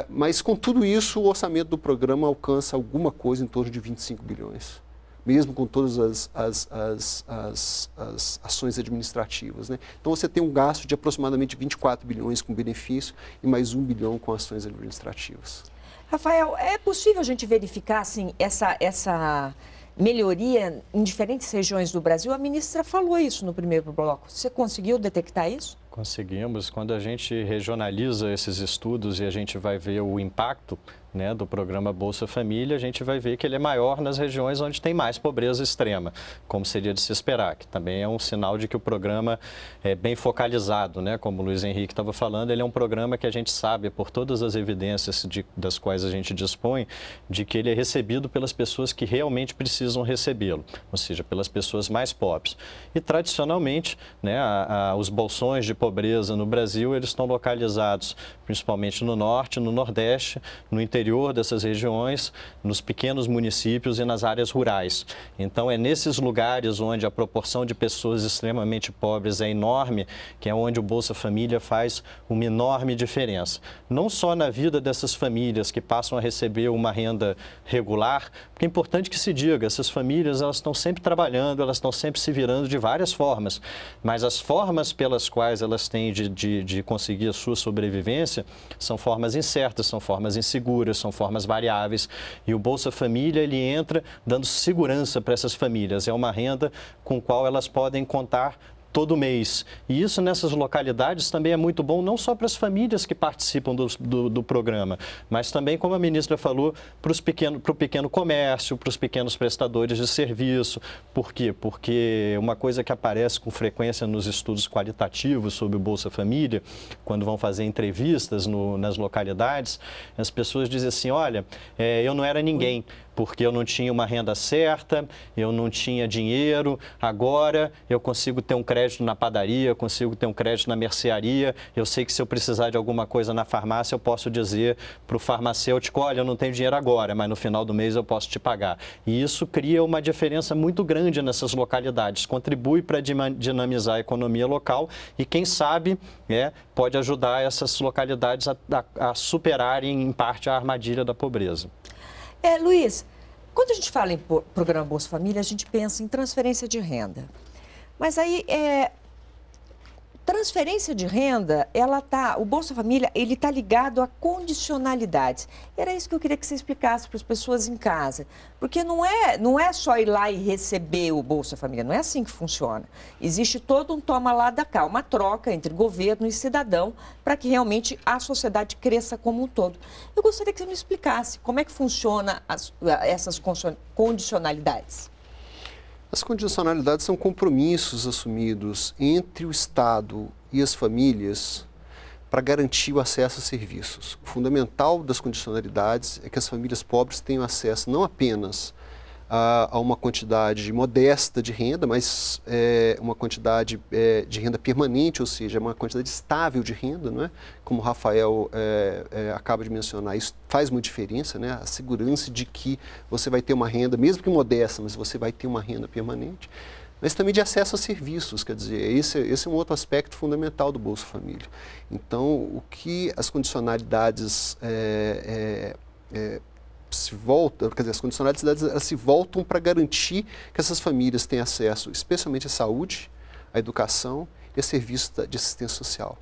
mas com tudo isso, o orçamento do programa alcança alguma coisa em torno de 25 bilhões mesmo com todas as, as, as, as, as ações administrativas. Né? Então, você tem um gasto de aproximadamente 24 bilhões com benefício e mais 1 bilhão com ações administrativas. Rafael, é possível a gente verificar assim, essa, essa melhoria em diferentes regiões do Brasil? A ministra falou isso no primeiro bloco. Você conseguiu detectar isso? Conseguimos. Quando a gente regionaliza esses estudos e a gente vai ver o impacto né, do programa Bolsa Família, a gente vai ver que ele é maior nas regiões onde tem mais pobreza extrema, como seria de se esperar, que também é um sinal de que o programa é bem focalizado, né? como o Luiz Henrique estava falando, ele é um programa que a gente sabe, por todas as evidências de, das quais a gente dispõe, de que ele é recebido pelas pessoas que realmente precisam recebê-lo, ou seja, pelas pessoas mais pobres. E, tradicionalmente, né, a, a, os bolsões de pobreza no Brasil, eles estão localizados principalmente no norte, no nordeste, no interior dessas regiões, nos pequenos municípios e nas áreas rurais. Então, é nesses lugares onde a proporção de pessoas extremamente pobres é enorme, que é onde o Bolsa Família faz uma enorme diferença. Não só na vida dessas famílias que passam a receber uma renda regular, porque é importante que se diga, essas famílias elas estão sempre trabalhando, elas estão sempre se virando de várias formas, mas as formas pelas quais elas elas têm de, de, de conseguir a sua sobrevivência são formas incertas, são formas inseguras, são formas variáveis. E o Bolsa Família ele entra dando segurança para essas famílias. É uma renda com qual elas podem contar todo mês. E isso nessas localidades também é muito bom, não só para as famílias que participam do, do, do programa, mas também, como a ministra falou, para o pequeno, pequeno comércio, para os pequenos prestadores de serviço. Por quê? Porque uma coisa que aparece com frequência nos estudos qualitativos sobre o Bolsa Família, quando vão fazer entrevistas no, nas localidades, as pessoas dizem assim: olha, é, eu não era ninguém porque eu não tinha uma renda certa, eu não tinha dinheiro. Agora eu consigo ter um crédito na padaria, eu consigo ter um crédito na mercearia. Eu sei que se eu precisar de alguma coisa na farmácia, eu posso dizer para o farmacêutico: olha, eu não tenho dinheiro agora, mas no final do mês eu posso te pagar. E isso cria uma diferença muito grande nessas localidades, contribui para dinamizar a economia local e, quem sabe, né, pode ajudar essas localidades a, a, a superarem, em parte, a armadilha da pobreza. É, Luiz, quando a gente fala em programa Bolsa Família, a gente pensa em transferência de renda. Mas aí é, transferência de renda, ela tá, o Bolsa Família, ele está ligado a condicionalidades. Era isso que eu queria que você explicasse para as pessoas em casa, porque não é, não é só ir lá e receber o Bolsa Família, não é assim que funciona. Existe todo um toma lá da cá, uma troca entre governo e cidadão para que realmente a sociedade cresça como um todo. Eu gostaria que você me explicasse como é que funciona as, essas condicionalidades. As condicionalidades são compromissos assumidos entre o Estado e as famílias para garantir o acesso a serviços. O fundamental das condicionalidades é que as famílias pobres tenham acesso não apenas a, a uma quantidade modesta de renda, mas é, uma quantidade é, de renda permanente, ou seja, uma quantidade estável de renda, é? como o Rafael é, é, acaba de mencionar, isso faz uma diferença, né? a segurança de que você vai ter uma renda, mesmo que modesta, mas você vai ter uma renda permanente mas também de acesso a serviços, quer dizer, esse, esse é um outro aspecto fundamental do Bolsa Família. Então, o que as condicionalidades é, é, é, se volta, quer dizer, as condicionalidades elas se voltam para garantir que essas famílias têm acesso, especialmente à saúde, à educação e a serviços de assistência social.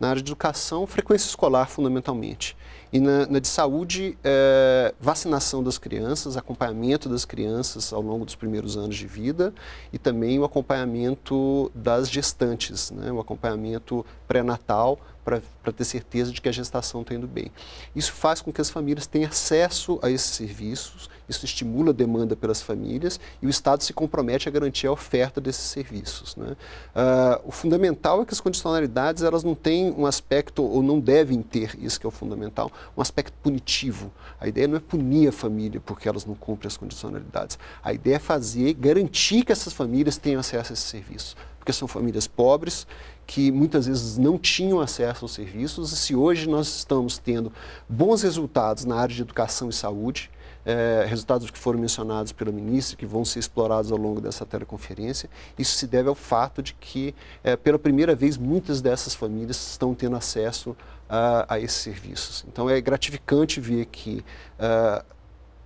Na área de educação, frequência escolar, fundamentalmente. E na, na de saúde, é, vacinação das crianças, acompanhamento das crianças ao longo dos primeiros anos de vida e também o acompanhamento das gestantes, né? o acompanhamento pré-natal para ter certeza de que a gestação está indo bem. Isso faz com que as famílias tenham acesso a esses serviços, isso estimula a demanda pelas famílias e o Estado se compromete a garantir a oferta desses serviços. Né? Uh, o fundamental é que as condicionalidades elas não têm um aspecto, ou não devem ter, isso que é o fundamental, um aspecto punitivo. A ideia não é punir a família porque elas não cumprem as condicionalidades. A ideia é fazer, garantir que essas famílias tenham acesso a esses serviços porque são famílias pobres que muitas vezes não tinham acesso aos serviços. E se hoje nós estamos tendo bons resultados na área de educação e saúde, é, resultados que foram mencionados pela ministra, que vão ser explorados ao longo dessa teleconferência. Isso se deve ao fato de que, é, pela primeira vez, muitas dessas famílias estão tendo acesso a, ah, a esses serviços. Então, é gratificante ver que uh,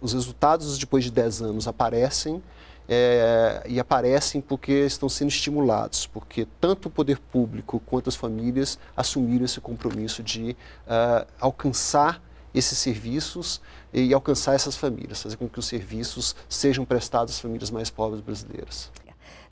os resultados, depois de 10 anos, aparecem é, e aparecem porque estão sendo estimulados, porque tanto o poder público quanto as famílias assumiram esse compromisso de uh, alcançar esses serviços e alcançar essas famílias, fazer com que os serviços sejam prestados às famílias mais pobres brasileiras.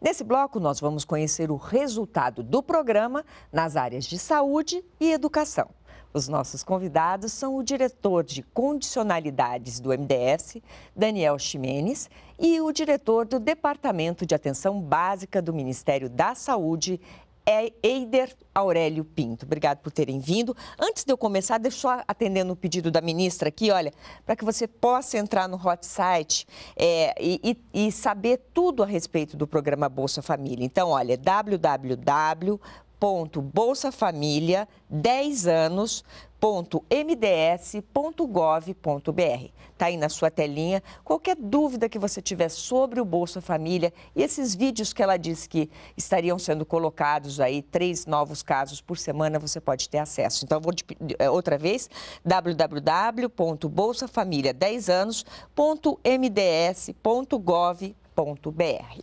Nesse bloco, nós vamos conhecer o resultado do programa nas áreas de saúde e educação. Os nossos convidados são o diretor de condicionalidades do MDS, Daniel Ximenes, e o diretor do Departamento de Atenção Básica do Ministério da Saúde, é Eider Aurélio Pinto. Obrigado por terem vindo. Antes de eu começar, deixa eu atendendo o pedido da ministra aqui, olha, para que você possa entrar no hot site é, e, e, saber tudo a respeito do programa Bolsa Família. Então, olha, www ponto Bolsa Família 10 anos ponto mds.gov.br. Está aí na sua telinha. Qualquer dúvida que você tiver sobre o Bolsa Família e esses vídeos que ela disse que estariam sendo colocados aí, três novos casos por semana, você pode ter acesso. Então, vou eh, outra vez, www.bolsafamilia10anos.mds.gov.br.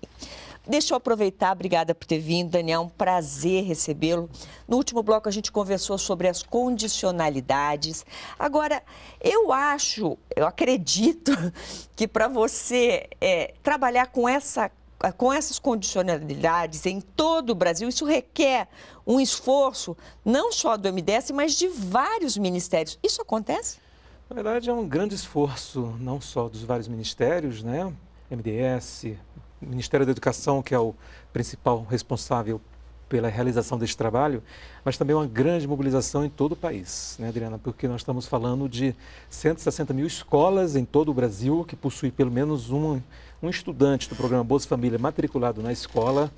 Deixa eu aproveitar, obrigada por ter vindo, Daniel, é um prazer recebê-lo. No último bloco a gente conversou sobre as condicionalidades. Agora, eu acho, eu acredito que para você é, trabalhar com essa com essas condicionalidades em todo o Brasil, isso requer um esforço não só do MDS, mas de vários ministérios. Isso acontece? Na verdade, é um grande esforço, não só dos vários ministérios, né? MDS, Ministério da Educação, que é o principal responsável pela realização deste trabalho, mas também uma grande mobilização em todo o país, né, Adriana? Porque nós estamos falando de 160 mil escolas em todo o Brasil que possuem pelo menos um, um estudante do programa Bolsa Família matriculado na escola.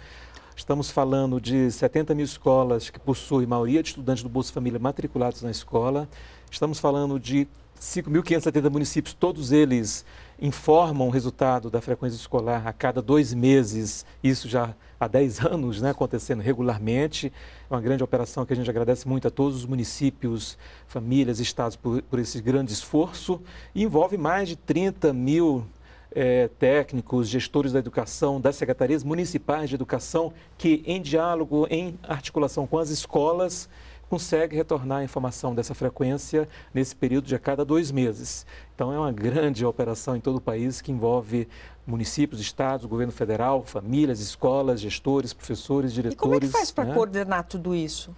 Estamos falando de 70 mil escolas que possuem maioria de estudantes do Bolsa Família matriculados na escola. Estamos falando de 5.570 municípios, todos eles informam o resultado da frequência escolar a cada dois meses, isso já há 10 anos né, acontecendo regularmente. É uma grande operação que a gente agradece muito a todos os municípios, famílias, estados por, por esse grande esforço. E envolve mais de 30 mil é, técnicos, gestores da educação, das secretarias municipais de educação, que em diálogo, em articulação com as escolas, consegue retornar a informação dessa frequência nesse período de a cada dois meses. Então, é uma grande operação em todo o país que envolve municípios, estados, governo federal, famílias, escolas, gestores, professores, diretores. E como é que faz para né? coordenar tudo isso?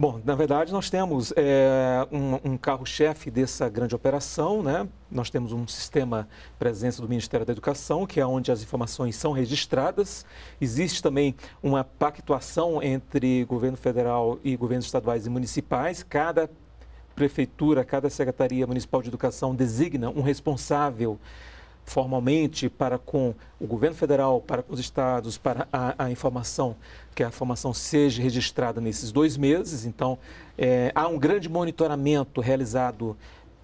Bom, na verdade, nós temos é, um, um carro-chefe dessa grande operação, né? Nós temos um sistema presença do Ministério da Educação, que é onde as informações são registradas. Existe também uma pactuação entre governo federal e governos estaduais e municipais. Cada prefeitura, cada secretaria municipal de educação designa um responsável formalmente para com o governo federal, para com os estados, para a, a informação que a formação seja registrada nesses dois meses. Então, é, há um grande monitoramento realizado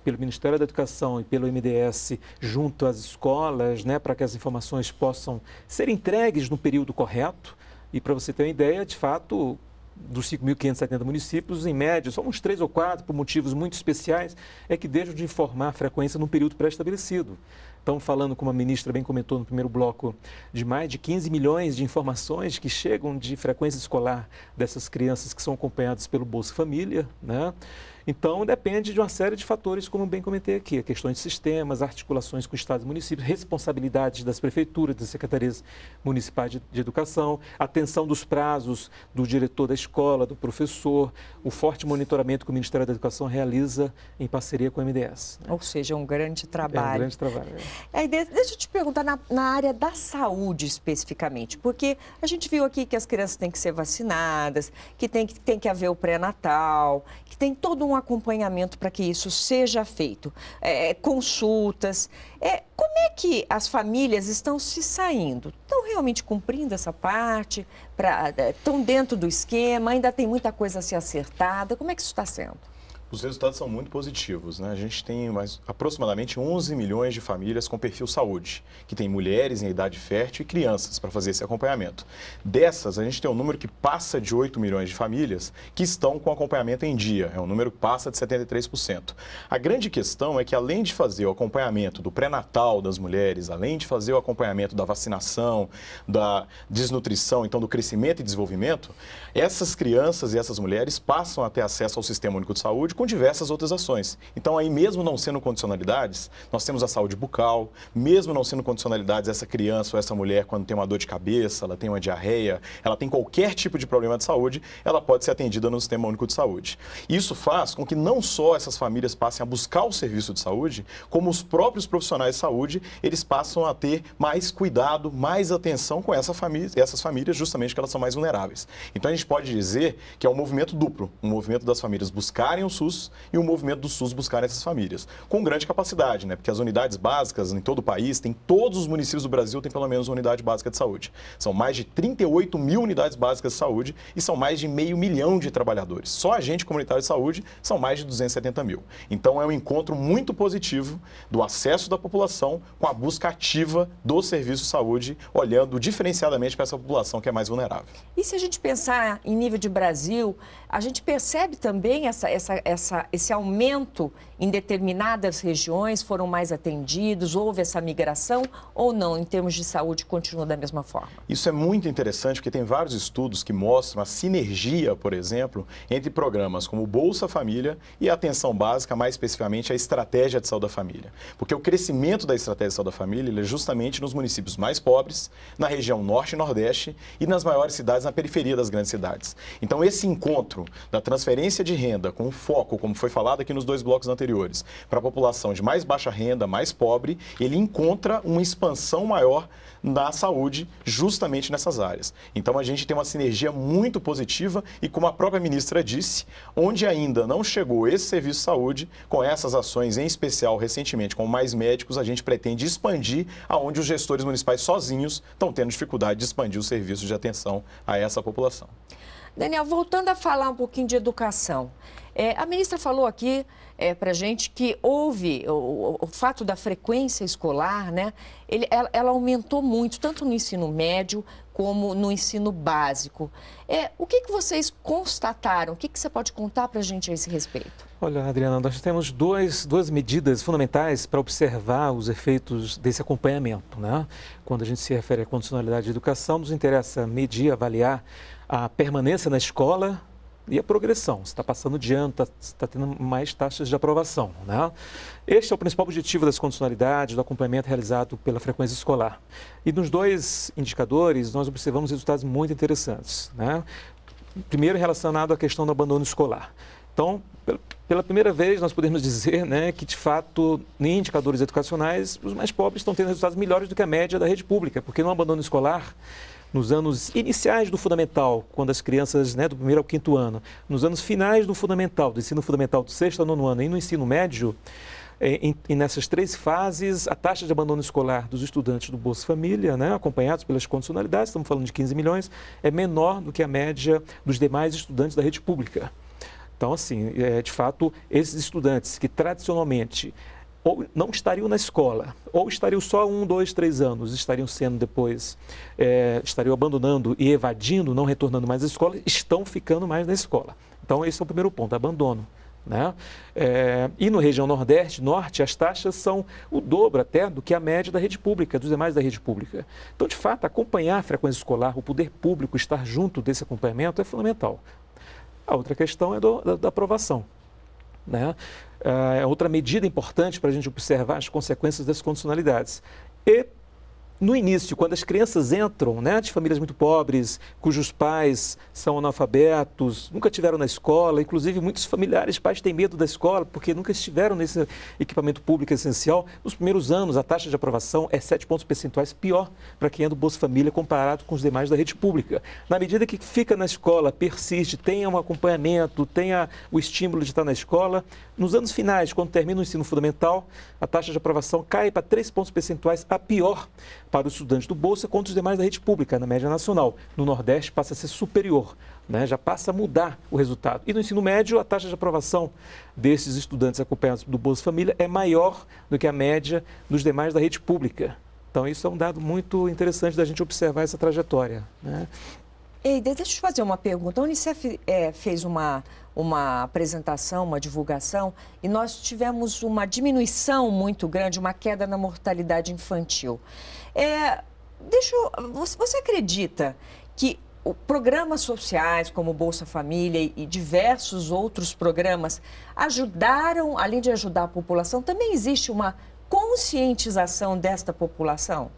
pelo Ministério da Educação e pelo MDS junto às escolas, né, para que as informações possam ser entregues no período correto. E para você ter uma ideia, de fato, dos 5.570 municípios, em média, só uns três ou quatro, por motivos muito especiais, é que deixam de informar a frequência num período pré-estabelecido. Estamos falando, como a ministra bem comentou no primeiro bloco, de mais de 15 milhões de informações que chegam de frequência escolar dessas crianças que são acompanhadas pelo Bolsa Família, né? Então, depende de uma série de fatores, como bem comentei aqui, questões de sistemas, articulações com estados e municípios, responsabilidades das prefeituras, das secretarias municipais de, de educação, atenção dos prazos do diretor da escola, do professor, o forte monitoramento que o Ministério da Educação realiza em parceria com o MDS. Né? Ou seja, um grande trabalho. É um grande trabalho. É. É, deixa eu te perguntar na, na área da saúde especificamente, porque a gente viu aqui que as crianças têm que ser vacinadas, que tem que, tem que haver o pré-natal, que tem todo um um acompanhamento para que isso seja feito? É, é, consultas? É, como é que as famílias estão se saindo? Estão realmente cumprindo essa parte? estão é, dentro do esquema? Ainda tem muita coisa a ser acertada? Como é que isso está sendo? Os resultados são muito positivos. Né? A gente tem mais, aproximadamente 11 milhões de famílias com perfil saúde, que tem mulheres em idade fértil e crianças para fazer esse acompanhamento. Dessas, a gente tem um número que passa de 8 milhões de famílias que estão com acompanhamento em dia. É um número que passa de 73%. A grande questão é que, além de fazer o acompanhamento do pré-natal das mulheres, além de fazer o acompanhamento da vacinação, da desnutrição, então do crescimento e desenvolvimento, essas crianças e essas mulheres passam a ter acesso ao Sistema Único de Saúde com diversas outras ações. Então, aí mesmo não sendo condicionalidades, nós temos a saúde bucal, mesmo não sendo condicionalidades, essa criança ou essa mulher, quando tem uma dor de cabeça, ela tem uma diarreia, ela tem qualquer tipo de problema de saúde, ela pode ser atendida no Sistema Único de Saúde. Isso faz com que não só essas famílias passem a buscar o serviço de saúde, como os próprios profissionais de saúde, eles passam a ter mais cuidado, mais atenção com essa família, essas famílias, justamente que elas são mais vulneráveis. Então, a gente pode dizer que é um movimento duplo, um movimento das famílias buscarem o SUS SUS e o movimento do SUS buscar essas famílias. Com grande capacidade, né? Porque as unidades básicas em todo o país, tem todos os municípios do Brasil tem pelo menos uma unidade básica de saúde. São mais de 38 mil unidades básicas de saúde e são mais de meio milhão de trabalhadores. Só agente comunitário de saúde são mais de 270 mil. Então é um encontro muito positivo do acesso da população com a busca ativa do serviço de saúde, olhando diferenciadamente para essa população que é mais vulnerável. E se a gente pensar em nível de Brasil, a gente percebe também essa, essa, essa, esse aumento em determinadas regiões foram mais atendidos, houve essa migração ou não, em termos de saúde, continua da mesma forma? Isso é muito interessante, porque tem vários estudos que mostram a sinergia, por exemplo, entre programas como Bolsa Família e a atenção básica, mais especificamente a estratégia de saúde da família. Porque o crescimento da estratégia de saúde da família é justamente nos municípios mais pobres, na região norte e nordeste e nas maiores cidades, na periferia das grandes cidades. Então, esse encontro da transferência de renda com foco, como foi falado aqui nos dois blocos anteriores, anteriores, para a população de mais baixa renda, mais pobre, ele encontra uma expansão maior na saúde justamente nessas áreas. Então a gente tem uma sinergia muito positiva e como a própria ministra disse, onde ainda não chegou esse serviço de saúde, com essas ações em especial recentemente com mais médicos, a gente pretende expandir aonde os gestores municipais sozinhos estão tendo dificuldade de expandir os serviços de atenção a essa população. Daniel, voltando a falar um pouquinho de educação, é, a ministra falou aqui é, para gente que houve o, o, fato da frequência escolar, né? Ele, ela, ela, aumentou muito, tanto no ensino médio como no ensino básico. É, o que, que vocês constataram? O que, que você pode contar para a gente a esse respeito? Olha, Adriana, nós temos dois, duas medidas fundamentais para observar os efeitos desse acompanhamento. Né? Quando a gente se refere à condicionalidade de educação, nos interessa medir, avaliar a permanência na escola e a progressão. Se está passando de ano, está tá tendo mais taxas de aprovação. Né? Este é o principal objetivo das condicionalidades, do acompanhamento realizado pela frequência escolar. E nos dois indicadores, nós observamos resultados muito interessantes. Né? Primeiro, relacionado à questão do abandono escolar. Então, pela primeira vez, nós podemos dizer né, que, de fato, em indicadores educacionais, os mais pobres estão tendo resultados melhores do que a média da rede pública, porque no abandono escolar nos anos iniciais do fundamental, quando as crianças né, do primeiro ao quinto ano, nos anos finais do fundamental, do ensino fundamental do sexto ao nono ano e no ensino médio, é, em, em, nessas três fases, a taxa de abandono escolar dos estudantes do Bolsa Família, né, acompanhados pelas condicionalidades, estamos falando de 15 milhões, é menor do que a média dos demais estudantes da rede pública. Então, assim, é, de fato, esses estudantes que tradicionalmente ou não estariam na escola, ou estariam só um, dois, três anos, estariam sendo depois, é, estariam abandonando e evadindo, não retornando mais à escola, estão ficando mais na escola. Então, esse é o primeiro ponto, abandono. Né? É, e no região Nordeste, Norte, as taxas são o dobro até do que a média da rede pública, dos demais da rede pública. Então, de fato, acompanhar a frequência escolar, o poder público estar junto desse acompanhamento é fundamental. A outra questão é do, da, da aprovação. Né? Ah, é outra medida importante para a gente observar as consequências das condicionalidades. E no início, quando as crianças entram, né, de famílias muito pobres, cujos pais são analfabetos, nunca tiveram na escola, inclusive muitos familiares, pais têm medo da escola porque nunca estiveram nesse equipamento público essencial. Nos primeiros anos, a taxa de aprovação é 7 pontos percentuais pior para quem é do Bolsa Família comparado com os demais da rede pública. Na medida que fica na escola, persiste, tenha um acompanhamento, tenha o estímulo de estar na escola, nos anos finais, quando termina o ensino fundamental, a taxa de aprovação cai para 3 pontos percentuais a pior para os estudantes do Bolsa contra os demais da rede pública, na média nacional. No Nordeste passa a ser superior, né? já passa a mudar o resultado. E no ensino médio, a taxa de aprovação desses estudantes acompanhados do Bolsa Família é maior do que a média dos demais da rede pública. Então, isso é um dado muito interessante da gente observar essa trajetória. Né? Ei, deixa eu te fazer uma pergunta. A Unicef é, fez uma, uma apresentação, uma divulgação, e nós tivemos uma diminuição muito grande, uma queda na mortalidade infantil. É, deixa eu, você acredita que programas sociais como Bolsa Família e diversos outros programas ajudaram, além de ajudar a população, também existe uma conscientização desta população?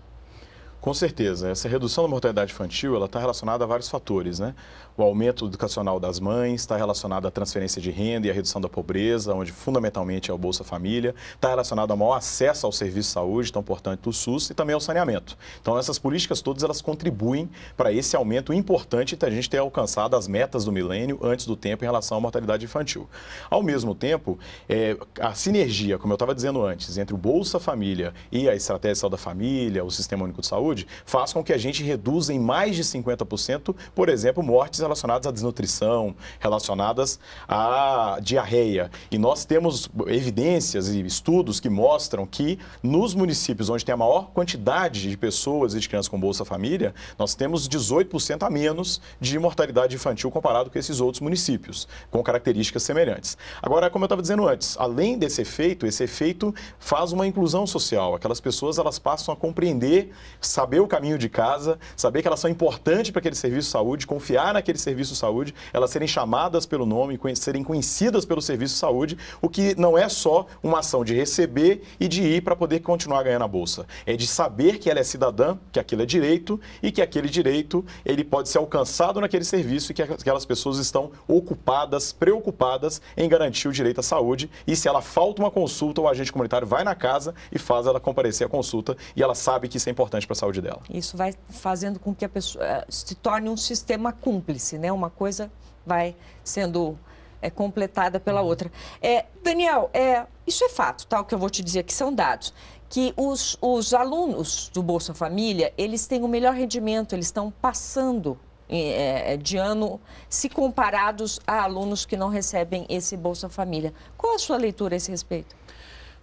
Com certeza, essa redução da mortalidade infantil ela está relacionada a vários fatores, né? O aumento educacional das mães está relacionado à transferência de renda e à redução da pobreza, onde fundamentalmente é o Bolsa Família. Está relacionado ao maior acesso ao serviço de saúde, tão importante do SUS, e também ao saneamento. Então, essas políticas todas elas contribuem para esse aumento importante da gente ter alcançado as metas do milênio antes do tempo em relação à mortalidade infantil. Ao mesmo tempo, é, a sinergia, como eu estava dizendo antes, entre o Bolsa Família e a Estratégia de Saúde da Família, o Sistema Único de Saúde, faz com que a gente reduza em mais de 50%, por exemplo, mortes relacionadas à desnutrição, relacionadas à diarreia. E nós temos evidências e estudos que mostram que nos municípios onde tem a maior quantidade de pessoas e de crianças com Bolsa Família, nós temos 18% a menos de mortalidade infantil comparado com esses outros municípios, com características semelhantes. Agora, como eu estava dizendo antes, além desse efeito, esse efeito faz uma inclusão social. Aquelas pessoas elas passam a compreender, saber o caminho de casa, saber que elas são importantes para aquele serviço de saúde, confiar naquele daquele serviço de saúde, elas serem chamadas pelo nome, serem conhecidas pelo serviço de saúde, o que não é só uma ação de receber e de ir para poder continuar ganhando a bolsa. É de saber que ela é cidadã, que aquilo é direito e que aquele direito ele pode ser alcançado naquele serviço e que aquelas pessoas estão ocupadas, preocupadas em garantir o direito à saúde. E se ela falta uma consulta, o agente comunitário vai na casa e faz ela comparecer à consulta e ela sabe que isso é importante para a saúde dela. Isso vai fazendo com que a pessoa eh, se torne um sistema cúmplice acontece, né? Uma coisa vai sendo é, completada pela uhum. outra. É, Daniel, é, isso é fato, tal tá? que eu vou te dizer que são dados que os, os alunos do Bolsa Família, eles têm o melhor rendimento, eles estão passando é, é, de ano se comparados a alunos que não recebem esse Bolsa Família. Qual a sua leitura a esse respeito?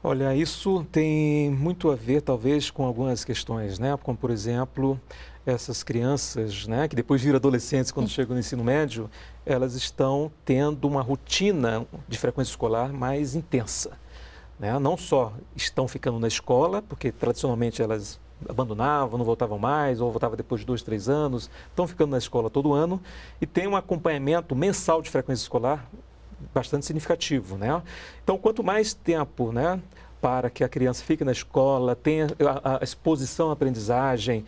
Olha, isso tem muito a ver, talvez, com algumas questões, né? Como, por exemplo, essas crianças, né, que depois viram adolescentes quando chegam no ensino médio, elas estão tendo uma rotina de frequência escolar mais intensa. Né? Não só estão ficando na escola, porque tradicionalmente elas abandonavam, não voltavam mais, ou voltavam depois de dois, três anos, estão ficando na escola todo ano e tem um acompanhamento mensal de frequência escolar bastante significativo, né? Então, quanto mais tempo, né, para que a criança fique na escola, tenha a, a exposição à aprendizagem,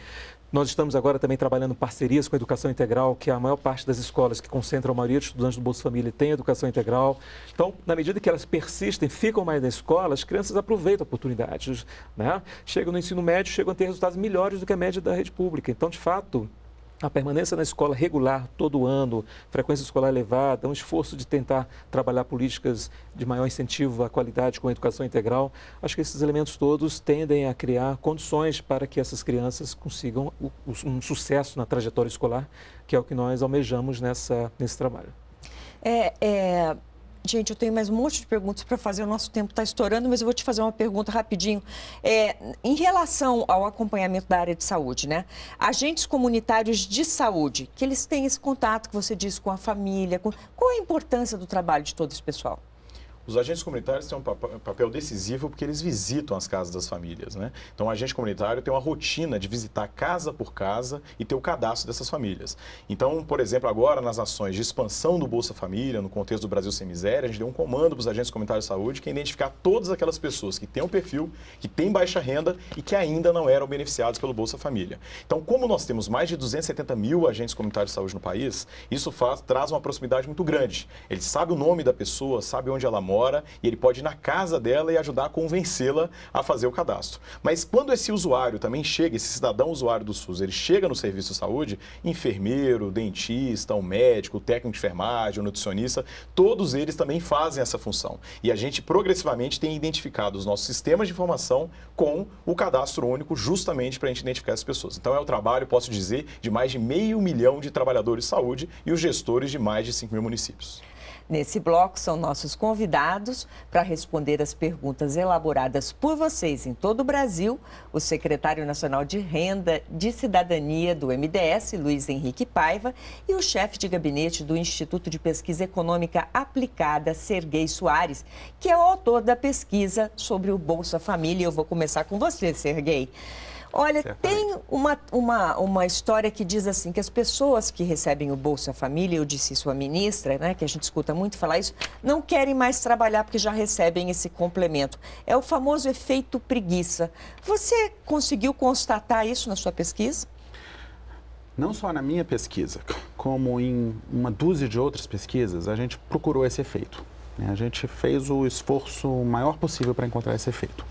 nós estamos agora também trabalhando parcerias com a educação integral, que é a maior parte das escolas que concentram a maioria dos estudantes do Bolsa Família tem educação integral. Então, na medida que elas persistem, ficam mais na escola, as crianças aproveitam oportunidades. Né? Chegam no ensino médio, chegam a ter resultados melhores do que a média da rede pública. Então, de fato, a permanência na escola regular todo ano, frequência escolar elevada, um esforço de tentar trabalhar políticas de maior incentivo à qualidade com a educação integral, acho que esses elementos todos tendem a criar condições para que essas crianças consigam um sucesso na trajetória escolar, que é o que nós almejamos nessa, nesse trabalho. É, é Gente, eu tenho mais um monte de perguntas para fazer, o nosso tempo está estourando, mas eu vou te fazer uma pergunta rapidinho. É, em relação ao acompanhamento da área de saúde, né? Agentes comunitários de saúde, que eles têm esse contato que você disse com a família, com... qual a importância do trabalho de todo esse pessoal? Os agentes comunitários têm um papel decisivo porque eles visitam as casas das famílias, né? Então, o agente comunitário tem uma rotina de visitar casa por casa e ter o cadastro dessas famílias. Então, por exemplo, agora nas ações de expansão do Bolsa Família, no contexto do Brasil Sem Miséria, a gente deu um comando para os agentes comunitários de saúde que é identificar todas aquelas pessoas que têm um perfil, que têm baixa renda e que ainda não eram beneficiados pelo Bolsa Família. Então, como nós temos mais de 270 mil agentes comunitários de saúde no país, isso faz, traz uma proximidade muito grande. Ele sabe o nome da pessoa, sabe onde ela mora, mora e ele pode ir na casa dela e ajudar a convencê-la a fazer o cadastro. Mas quando esse usuário também chega, esse cidadão usuário do SUS, ele chega no serviço de saúde, enfermeiro, dentista, um médico, técnico de enfermagem, um nutricionista, todos eles também fazem essa função. E a gente progressivamente tem identificado os nossos sistemas de informação com o cadastro único, justamente para a gente identificar essas pessoas. Então é o trabalho, posso dizer, de mais de meio milhão de trabalhadores de saúde e os gestores de mais de 5 mil municípios. Nesse bloco são nossos convidados para responder as perguntas elaboradas por vocês em todo o Brasil, o secretário nacional de Renda de Cidadania do MDS, Luiz Henrique Paiva, e o chefe de gabinete do Instituto de Pesquisa Econômica Aplicada, Serguei Soares, que é o autor da pesquisa sobre o Bolsa Família. Eu vou começar com você, Serguei. Olha, certo. tem uma, uma, uma história que diz assim, que as pessoas que recebem o Bolsa Família, eu disse isso à ministra, né, que a gente escuta muito falar isso, não querem mais trabalhar porque já recebem esse complemento. É o famoso efeito preguiça. Você conseguiu constatar isso na sua pesquisa? Não só na minha pesquisa, como em uma dúzia de outras pesquisas, a gente procurou esse efeito. Né, a gente fez o esforço maior possível para encontrar esse efeito.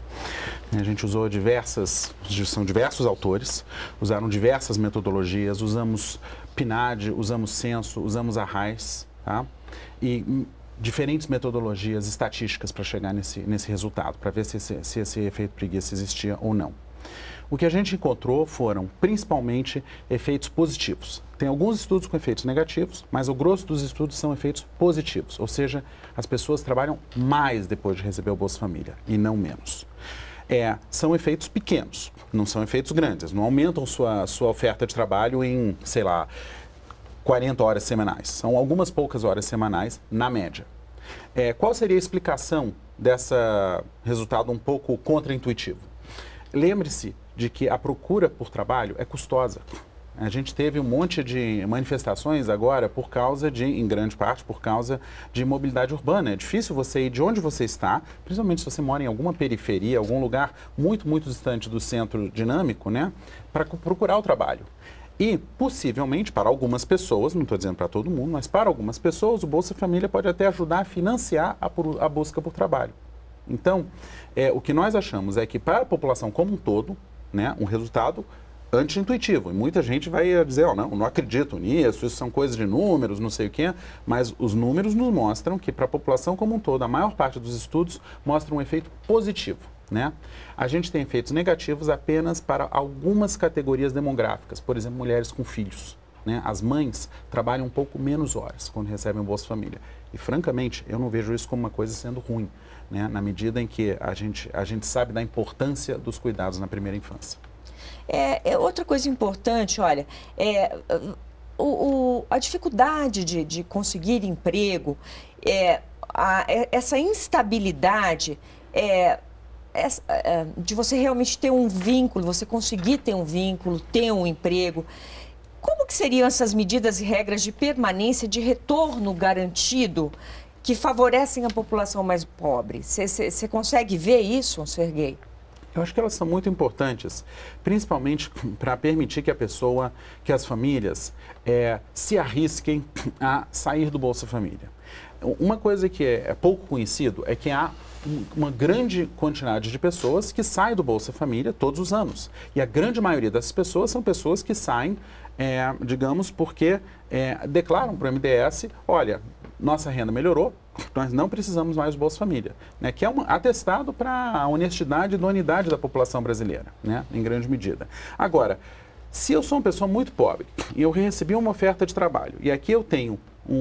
Né, a gente usou diversas, são diversos autores, usaram diversas metodologias, usamos PNAD, usamos censo, usamos arrais, tá? E diferentes metodologias estatísticas para chegar nesse, nesse resultado, para ver se, esse se esse efeito preguiça existia ou não. O que a gente encontrou foram principalmente efeitos positivos, tem alguns estudos com efeitos negativos, mas o grosso dos estudos são efeitos positivos, ou seja, as pessoas trabalham mais depois de receber o Bolsa Família e não menos. É, são efeitos pequenos, não são efeitos grandes, não aumentam sua, sua oferta de trabalho em, sei lá, 40 horas semanais. São algumas poucas horas semanais, na média. É, qual seria a explicação desse resultado um pouco contraintuitivo? Lembre-se de que a procura por trabalho é custosa. A gente teve um monte de manifestações agora por causa de, em grande parte, por causa de mobilidade urbana. É difícil você ir de onde você está, principalmente se você mora em alguma periferia, algum lugar muito, muito distante do centro dinâmico, né? Para procurar o trabalho. E, possivelmente, para algumas pessoas, não estou dizendo para todo mundo, mas para algumas pessoas, o Bolsa Família pode até ajudar a financiar a, por, a busca por trabalho. Então, é, o que nós achamos é que para a população como um todo, né, um resultado anti-intuitivo. E muita gente vai dizer, oh, não, não acredito nisso, isso são coisas de números, não sei o quê, mas os números nos mostram que para a população como um todo, a maior parte dos estudos mostra um efeito positivo. Né? A gente tem efeitos negativos apenas para algumas categorias demográficas, por exemplo, mulheres com filhos. Né? As mães trabalham um pouco menos horas quando recebem o Bolsa Família. E, francamente, eu não vejo isso como uma coisa sendo ruim, né? na medida em que a gente, a gente sabe da importância dos cuidados na primeira infância. É, é outra coisa importante, olha, é, o, o, a dificuldade de, de conseguir emprego, é, a, é, essa instabilidade, é, é, de você realmente ter um vínculo, você conseguir ter um vínculo, ter um emprego. Como que seriam essas medidas e regras de permanência, de retorno garantido, que favorecem a população mais pobre? Você consegue ver isso, Serguei? Eu acho que elas são muito importantes, principalmente para permitir que a pessoa, que as famílias é, se arrisquem a sair do Bolsa Família. Uma coisa que é, é pouco conhecido é que há uma grande quantidade de pessoas que saem do Bolsa Família todos os anos. E a grande maioria dessas pessoas são pessoas que saem, é, digamos, porque é, declaram para o MDS: olha, nossa renda melhorou, nós não precisamos mais do Bolsa Família, né, que é um atestado para a honestidade e idoneidade da população brasileira, né, em grande medida. Agora, se eu sou uma pessoa muito pobre e eu recebi uma oferta de trabalho e aqui eu tenho um,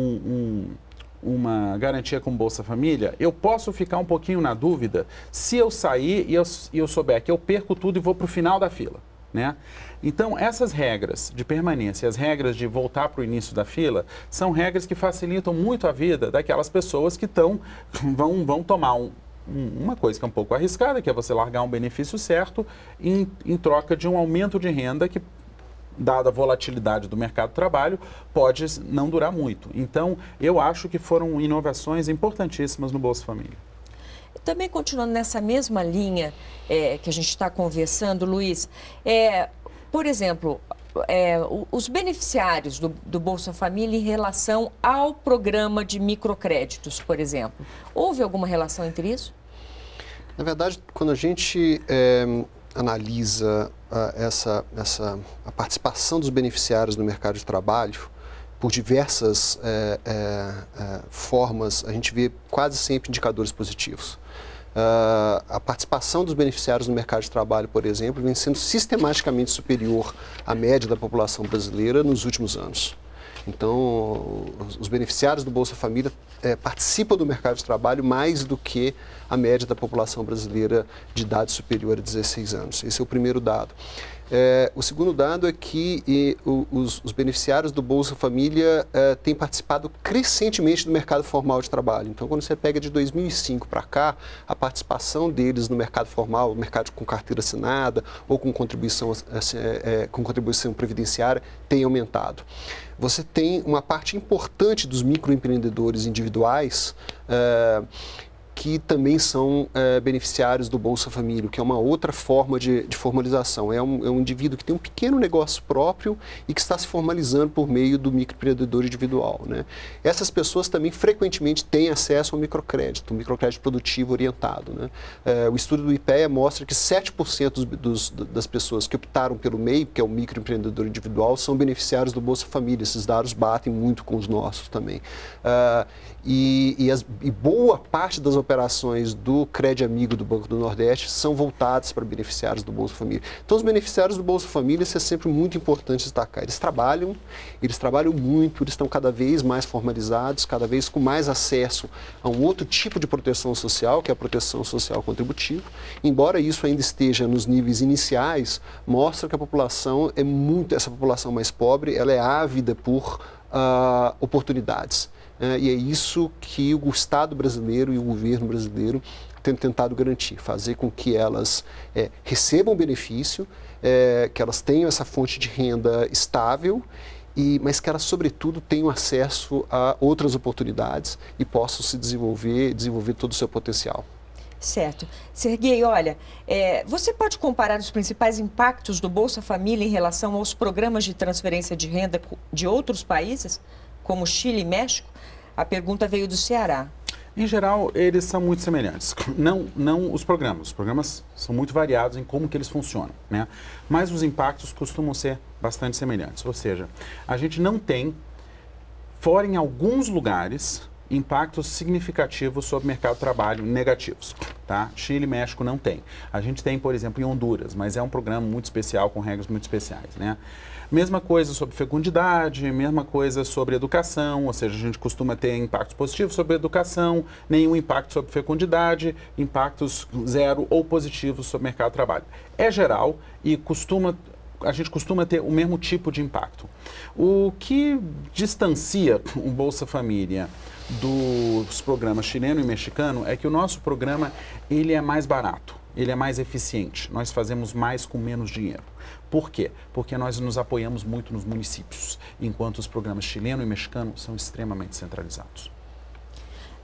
um, uma garantia com Bolsa Família, eu posso ficar um pouquinho na dúvida se eu sair e eu, e eu souber que eu perco tudo e vou para o final da fila. Né? Então, essas regras de permanência, as regras de voltar para o início da fila, são regras que facilitam muito a vida daquelas pessoas que tão, vão, vão tomar um, uma coisa que é um pouco arriscada, que é você largar um benefício certo em, em troca de um aumento de renda que dada a volatilidade do mercado de trabalho, pode não durar muito. Então, eu acho que foram inovações importantíssimas no Bolsa Família. Também continuando nessa mesma linha é, que a gente está conversando, Luiz, é, por exemplo, é, os beneficiários do, do, Bolsa Família em relação ao programa de microcréditos, por exemplo. Houve alguma relação entre isso? Na verdade, quando a gente é, analisa a, ah, essa, essa, a participação dos beneficiários no mercado de trabalho, por diversas é, é, é formas, a gente vê quase sempre indicadores positivos. Uh, a participação dos beneficiários no mercado de trabalho, por exemplo, vem sendo sistematicamente superior à média da população brasileira nos últimos anos. Então, os beneficiários do Bolsa Família é, participam do mercado de trabalho mais do que a média da população brasileira de idade superior a 16 anos. Esse é o primeiro dado. É, o segundo dado é que e, os, os, beneficiários do Bolsa Família é, têm participado crescentemente do mercado formal de trabalho. Então, quando você pega de 2005 para cá, a participação deles no mercado formal, mercado com carteira assinada ou com contribuição, é, é, é, com contribuição previdenciária, tem aumentado você tem uma parte importante dos microempreendedores individuais é, que também são é, beneficiários do Bolsa Família, que é uma outra forma de, de formalização. É um, é um, indivíduo que tem um pequeno negócio próprio e que está se formalizando por meio do microempreendedor individual. Né? Essas pessoas também frequentemente têm acesso ao microcrédito, um microcrédito produtivo orientado. Né? É, o estudo do IPEA mostra que 7% dos, dos, das pessoas que optaram pelo MEI, que é o microempreendedor individual, são beneficiários do Bolsa Família. Esses dados batem muito com os nossos também. Uh, e, e, as, e boa parte das operações do Crédito Amigo do Banco do Nordeste são voltadas para beneficiários do Bolsa Família. Então, os beneficiários do Bolsa Família, isso é sempre muito importante destacar. Eles trabalham, eles trabalham muito, eles estão cada vez mais formalizados, cada vez com mais acesso a um outro tipo de proteção social, que é a proteção social contributiva. Embora isso ainda esteja nos níveis iniciais, mostra que a população é muito, essa população mais pobre, ela é ávida por uh, oportunidades. É, e é isso que o Estado brasileiro e o governo brasileiro têm tentado garantir, fazer com que elas é, recebam benefício, é, que elas tenham essa fonte de renda estável, e, mas que elas, sobretudo, tenham acesso a outras oportunidades e possam se desenvolver, desenvolver todo o seu potencial. Certo. Serguei, olha, é, você pode comparar os principais impactos do Bolsa Família em relação aos programas de transferência de renda de outros países, como Chile e México? A pergunta veio do Ceará. Em geral, eles são muito semelhantes. Não, não os programas. Os programas são muito variados em como que eles funcionam, né? Mas os impactos costumam ser bastante semelhantes. Ou seja, a gente não tem, fora em alguns lugares, impactos significativos sobre o mercado de trabalho negativos. Tá? Chile e México não tem. A gente tem, por exemplo, em Honduras, mas é um programa muito especial, com regras muito especiais. Né? Mesma coisa sobre fecundidade, mesma coisa sobre educação, ou seja, a gente costuma ter impactos positivos sobre educação, nenhum impacto sobre fecundidade, impactos zero ou positivos sobre mercado de trabalho. É geral e costuma a gente costuma ter o mesmo tipo de impacto. O que distancia o Bolsa Família dos programas chileno e mexicano é que o nosso programa ele é mais barato, ele é mais eficiente. Nós fazemos mais com menos dinheiro. Por quê? Porque nós nos apoiamos muito nos municípios, enquanto os programas chileno e mexicano são extremamente centralizados.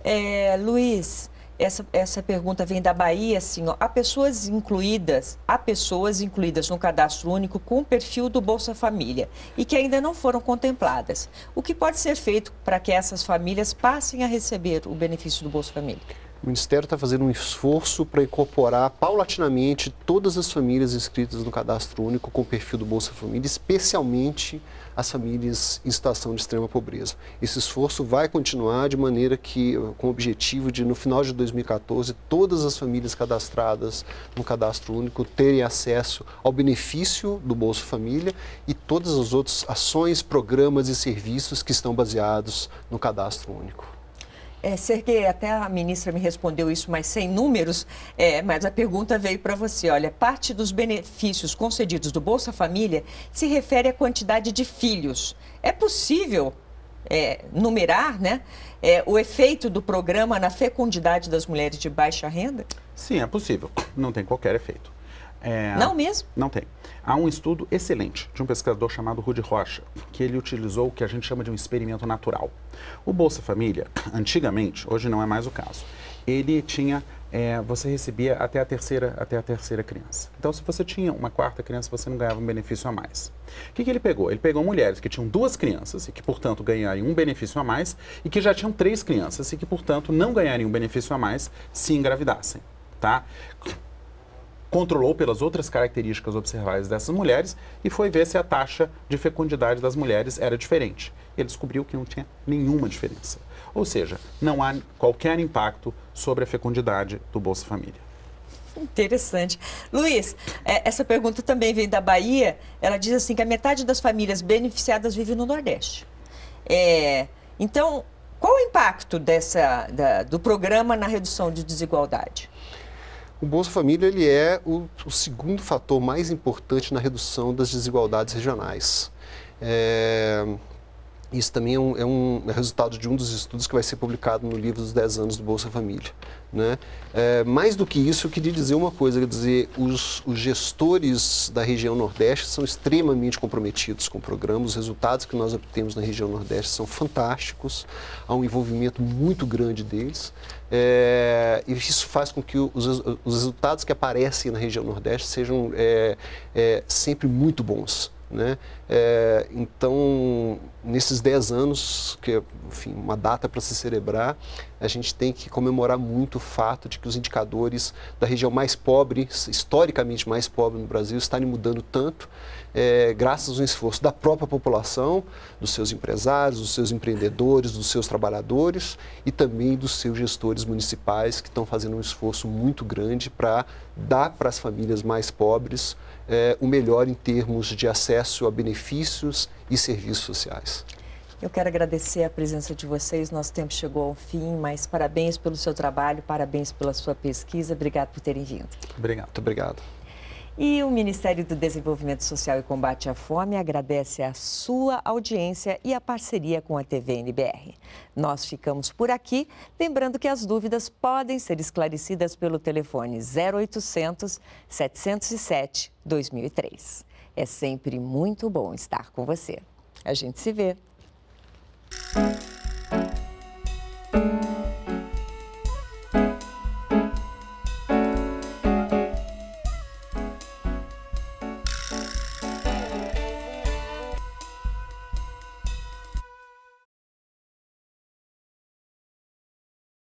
É, Luiz, essa, essa pergunta vem da Bahia, assim, ó, há pessoas incluídas, há pessoas incluídas no cadastro único com o perfil do Bolsa Família e que ainda não foram contempladas. O que pode ser feito para que essas famílias passem a receber o benefício do Bolsa Família? O Ministério está fazendo um esforço para incorporar paulatinamente todas as famílias inscritas no cadastro único com o perfil do Bolsa Família, especialmente as famílias em situação de extrema pobreza. Esse esforço vai continuar de maneira que, com o objetivo de, no final de 2014, todas as famílias cadastradas no cadastro único terem acesso ao benefício do Bolsa Família e todas as outras ações, programas e serviços que estão baseados no cadastro único. É, Serguei, até a ministra me respondeu isso, mas sem números, é, mas a pergunta veio para você. Olha, parte dos benefícios concedidos do Bolsa Família se refere à quantidade de filhos. É possível é, numerar né, é, o efeito do programa na fecundidade das mulheres de baixa renda? Sim, é possível. Não tem qualquer efeito. É, não mesmo? Não tem. Há um estudo excelente de um pesquisador chamado Rudy Rocha, que ele utilizou o que a gente chama de um experimento natural. O Bolsa Família, antigamente, hoje não é mais o caso, ele tinha é, você recebia até a terceira até a terceira criança. Então, se você tinha uma quarta criança, você não ganhava um benefício a mais. O que, que ele pegou? Ele pegou mulheres que tinham duas crianças e que, portanto, ganhariam um benefício a mais e que já tinham três crianças e que, portanto, não ganhariam um benefício a mais se engravidassem. Tá? controlou pelas outras características observáveis dessas mulheres e foi ver se a taxa de fecundidade das mulheres era diferente. Ele descobriu que não tinha nenhuma diferença. Ou seja, não há qualquer impacto sobre a fecundidade do Bolsa Família. Interessante. Luiz, é, essa pergunta também vem da Bahia. Ela diz assim que a metade das famílias beneficiadas vive no Nordeste. É, então, qual o impacto dessa, da, do programa na redução de desigualdade? O Bolsa Família ele é o, o segundo fator mais importante na redução das desigualdades regionais. É, isso também é um, é um, resultado de um dos estudos que vai ser publicado no livro dos 10 anos do Bolsa Família. Né? É, mais do que isso, eu queria dizer uma coisa, quer dizer, os, os, gestores da região Nordeste são extremamente comprometidos com o programa, os resultados que nós obtemos na região Nordeste são fantásticos, há um envolvimento muito grande deles, é, e isso faz com que os, os, resultados que aparecem na região Nordeste sejam é, é, sempre muito bons. Né? É, então, nesses 10 anos, que é enfim, uma data para se celebrar, a gente tem que comemorar muito o fato de que os indicadores da região mais pobre, historicamente mais pobre no Brasil, estarem mudando tanto, é, graças ao esforço da própria população, dos seus empresários, dos seus empreendedores, dos seus trabalhadores e também dos seus gestores municipais, que estão fazendo um esforço muito grande para dar para as famílias mais pobres é, o melhor em termos de acesso a benefícios e serviços sociais. Eu quero agradecer a presença de vocês. Nosso tempo chegou ao fim, mas parabéns pelo seu trabalho, parabéns pela sua pesquisa. Obrigado por terem vindo. Obrigado. Muito obrigado. E o Ministério do Desenvolvimento Social e Combate à Fome agradece a sua audiência e a parceria com a TV NBR. Nós ficamos por aqui, lembrando que as dúvidas podem ser esclarecidas pelo telefone 0800 707 2003. É sempre muito bom estar com você. A gente se vê.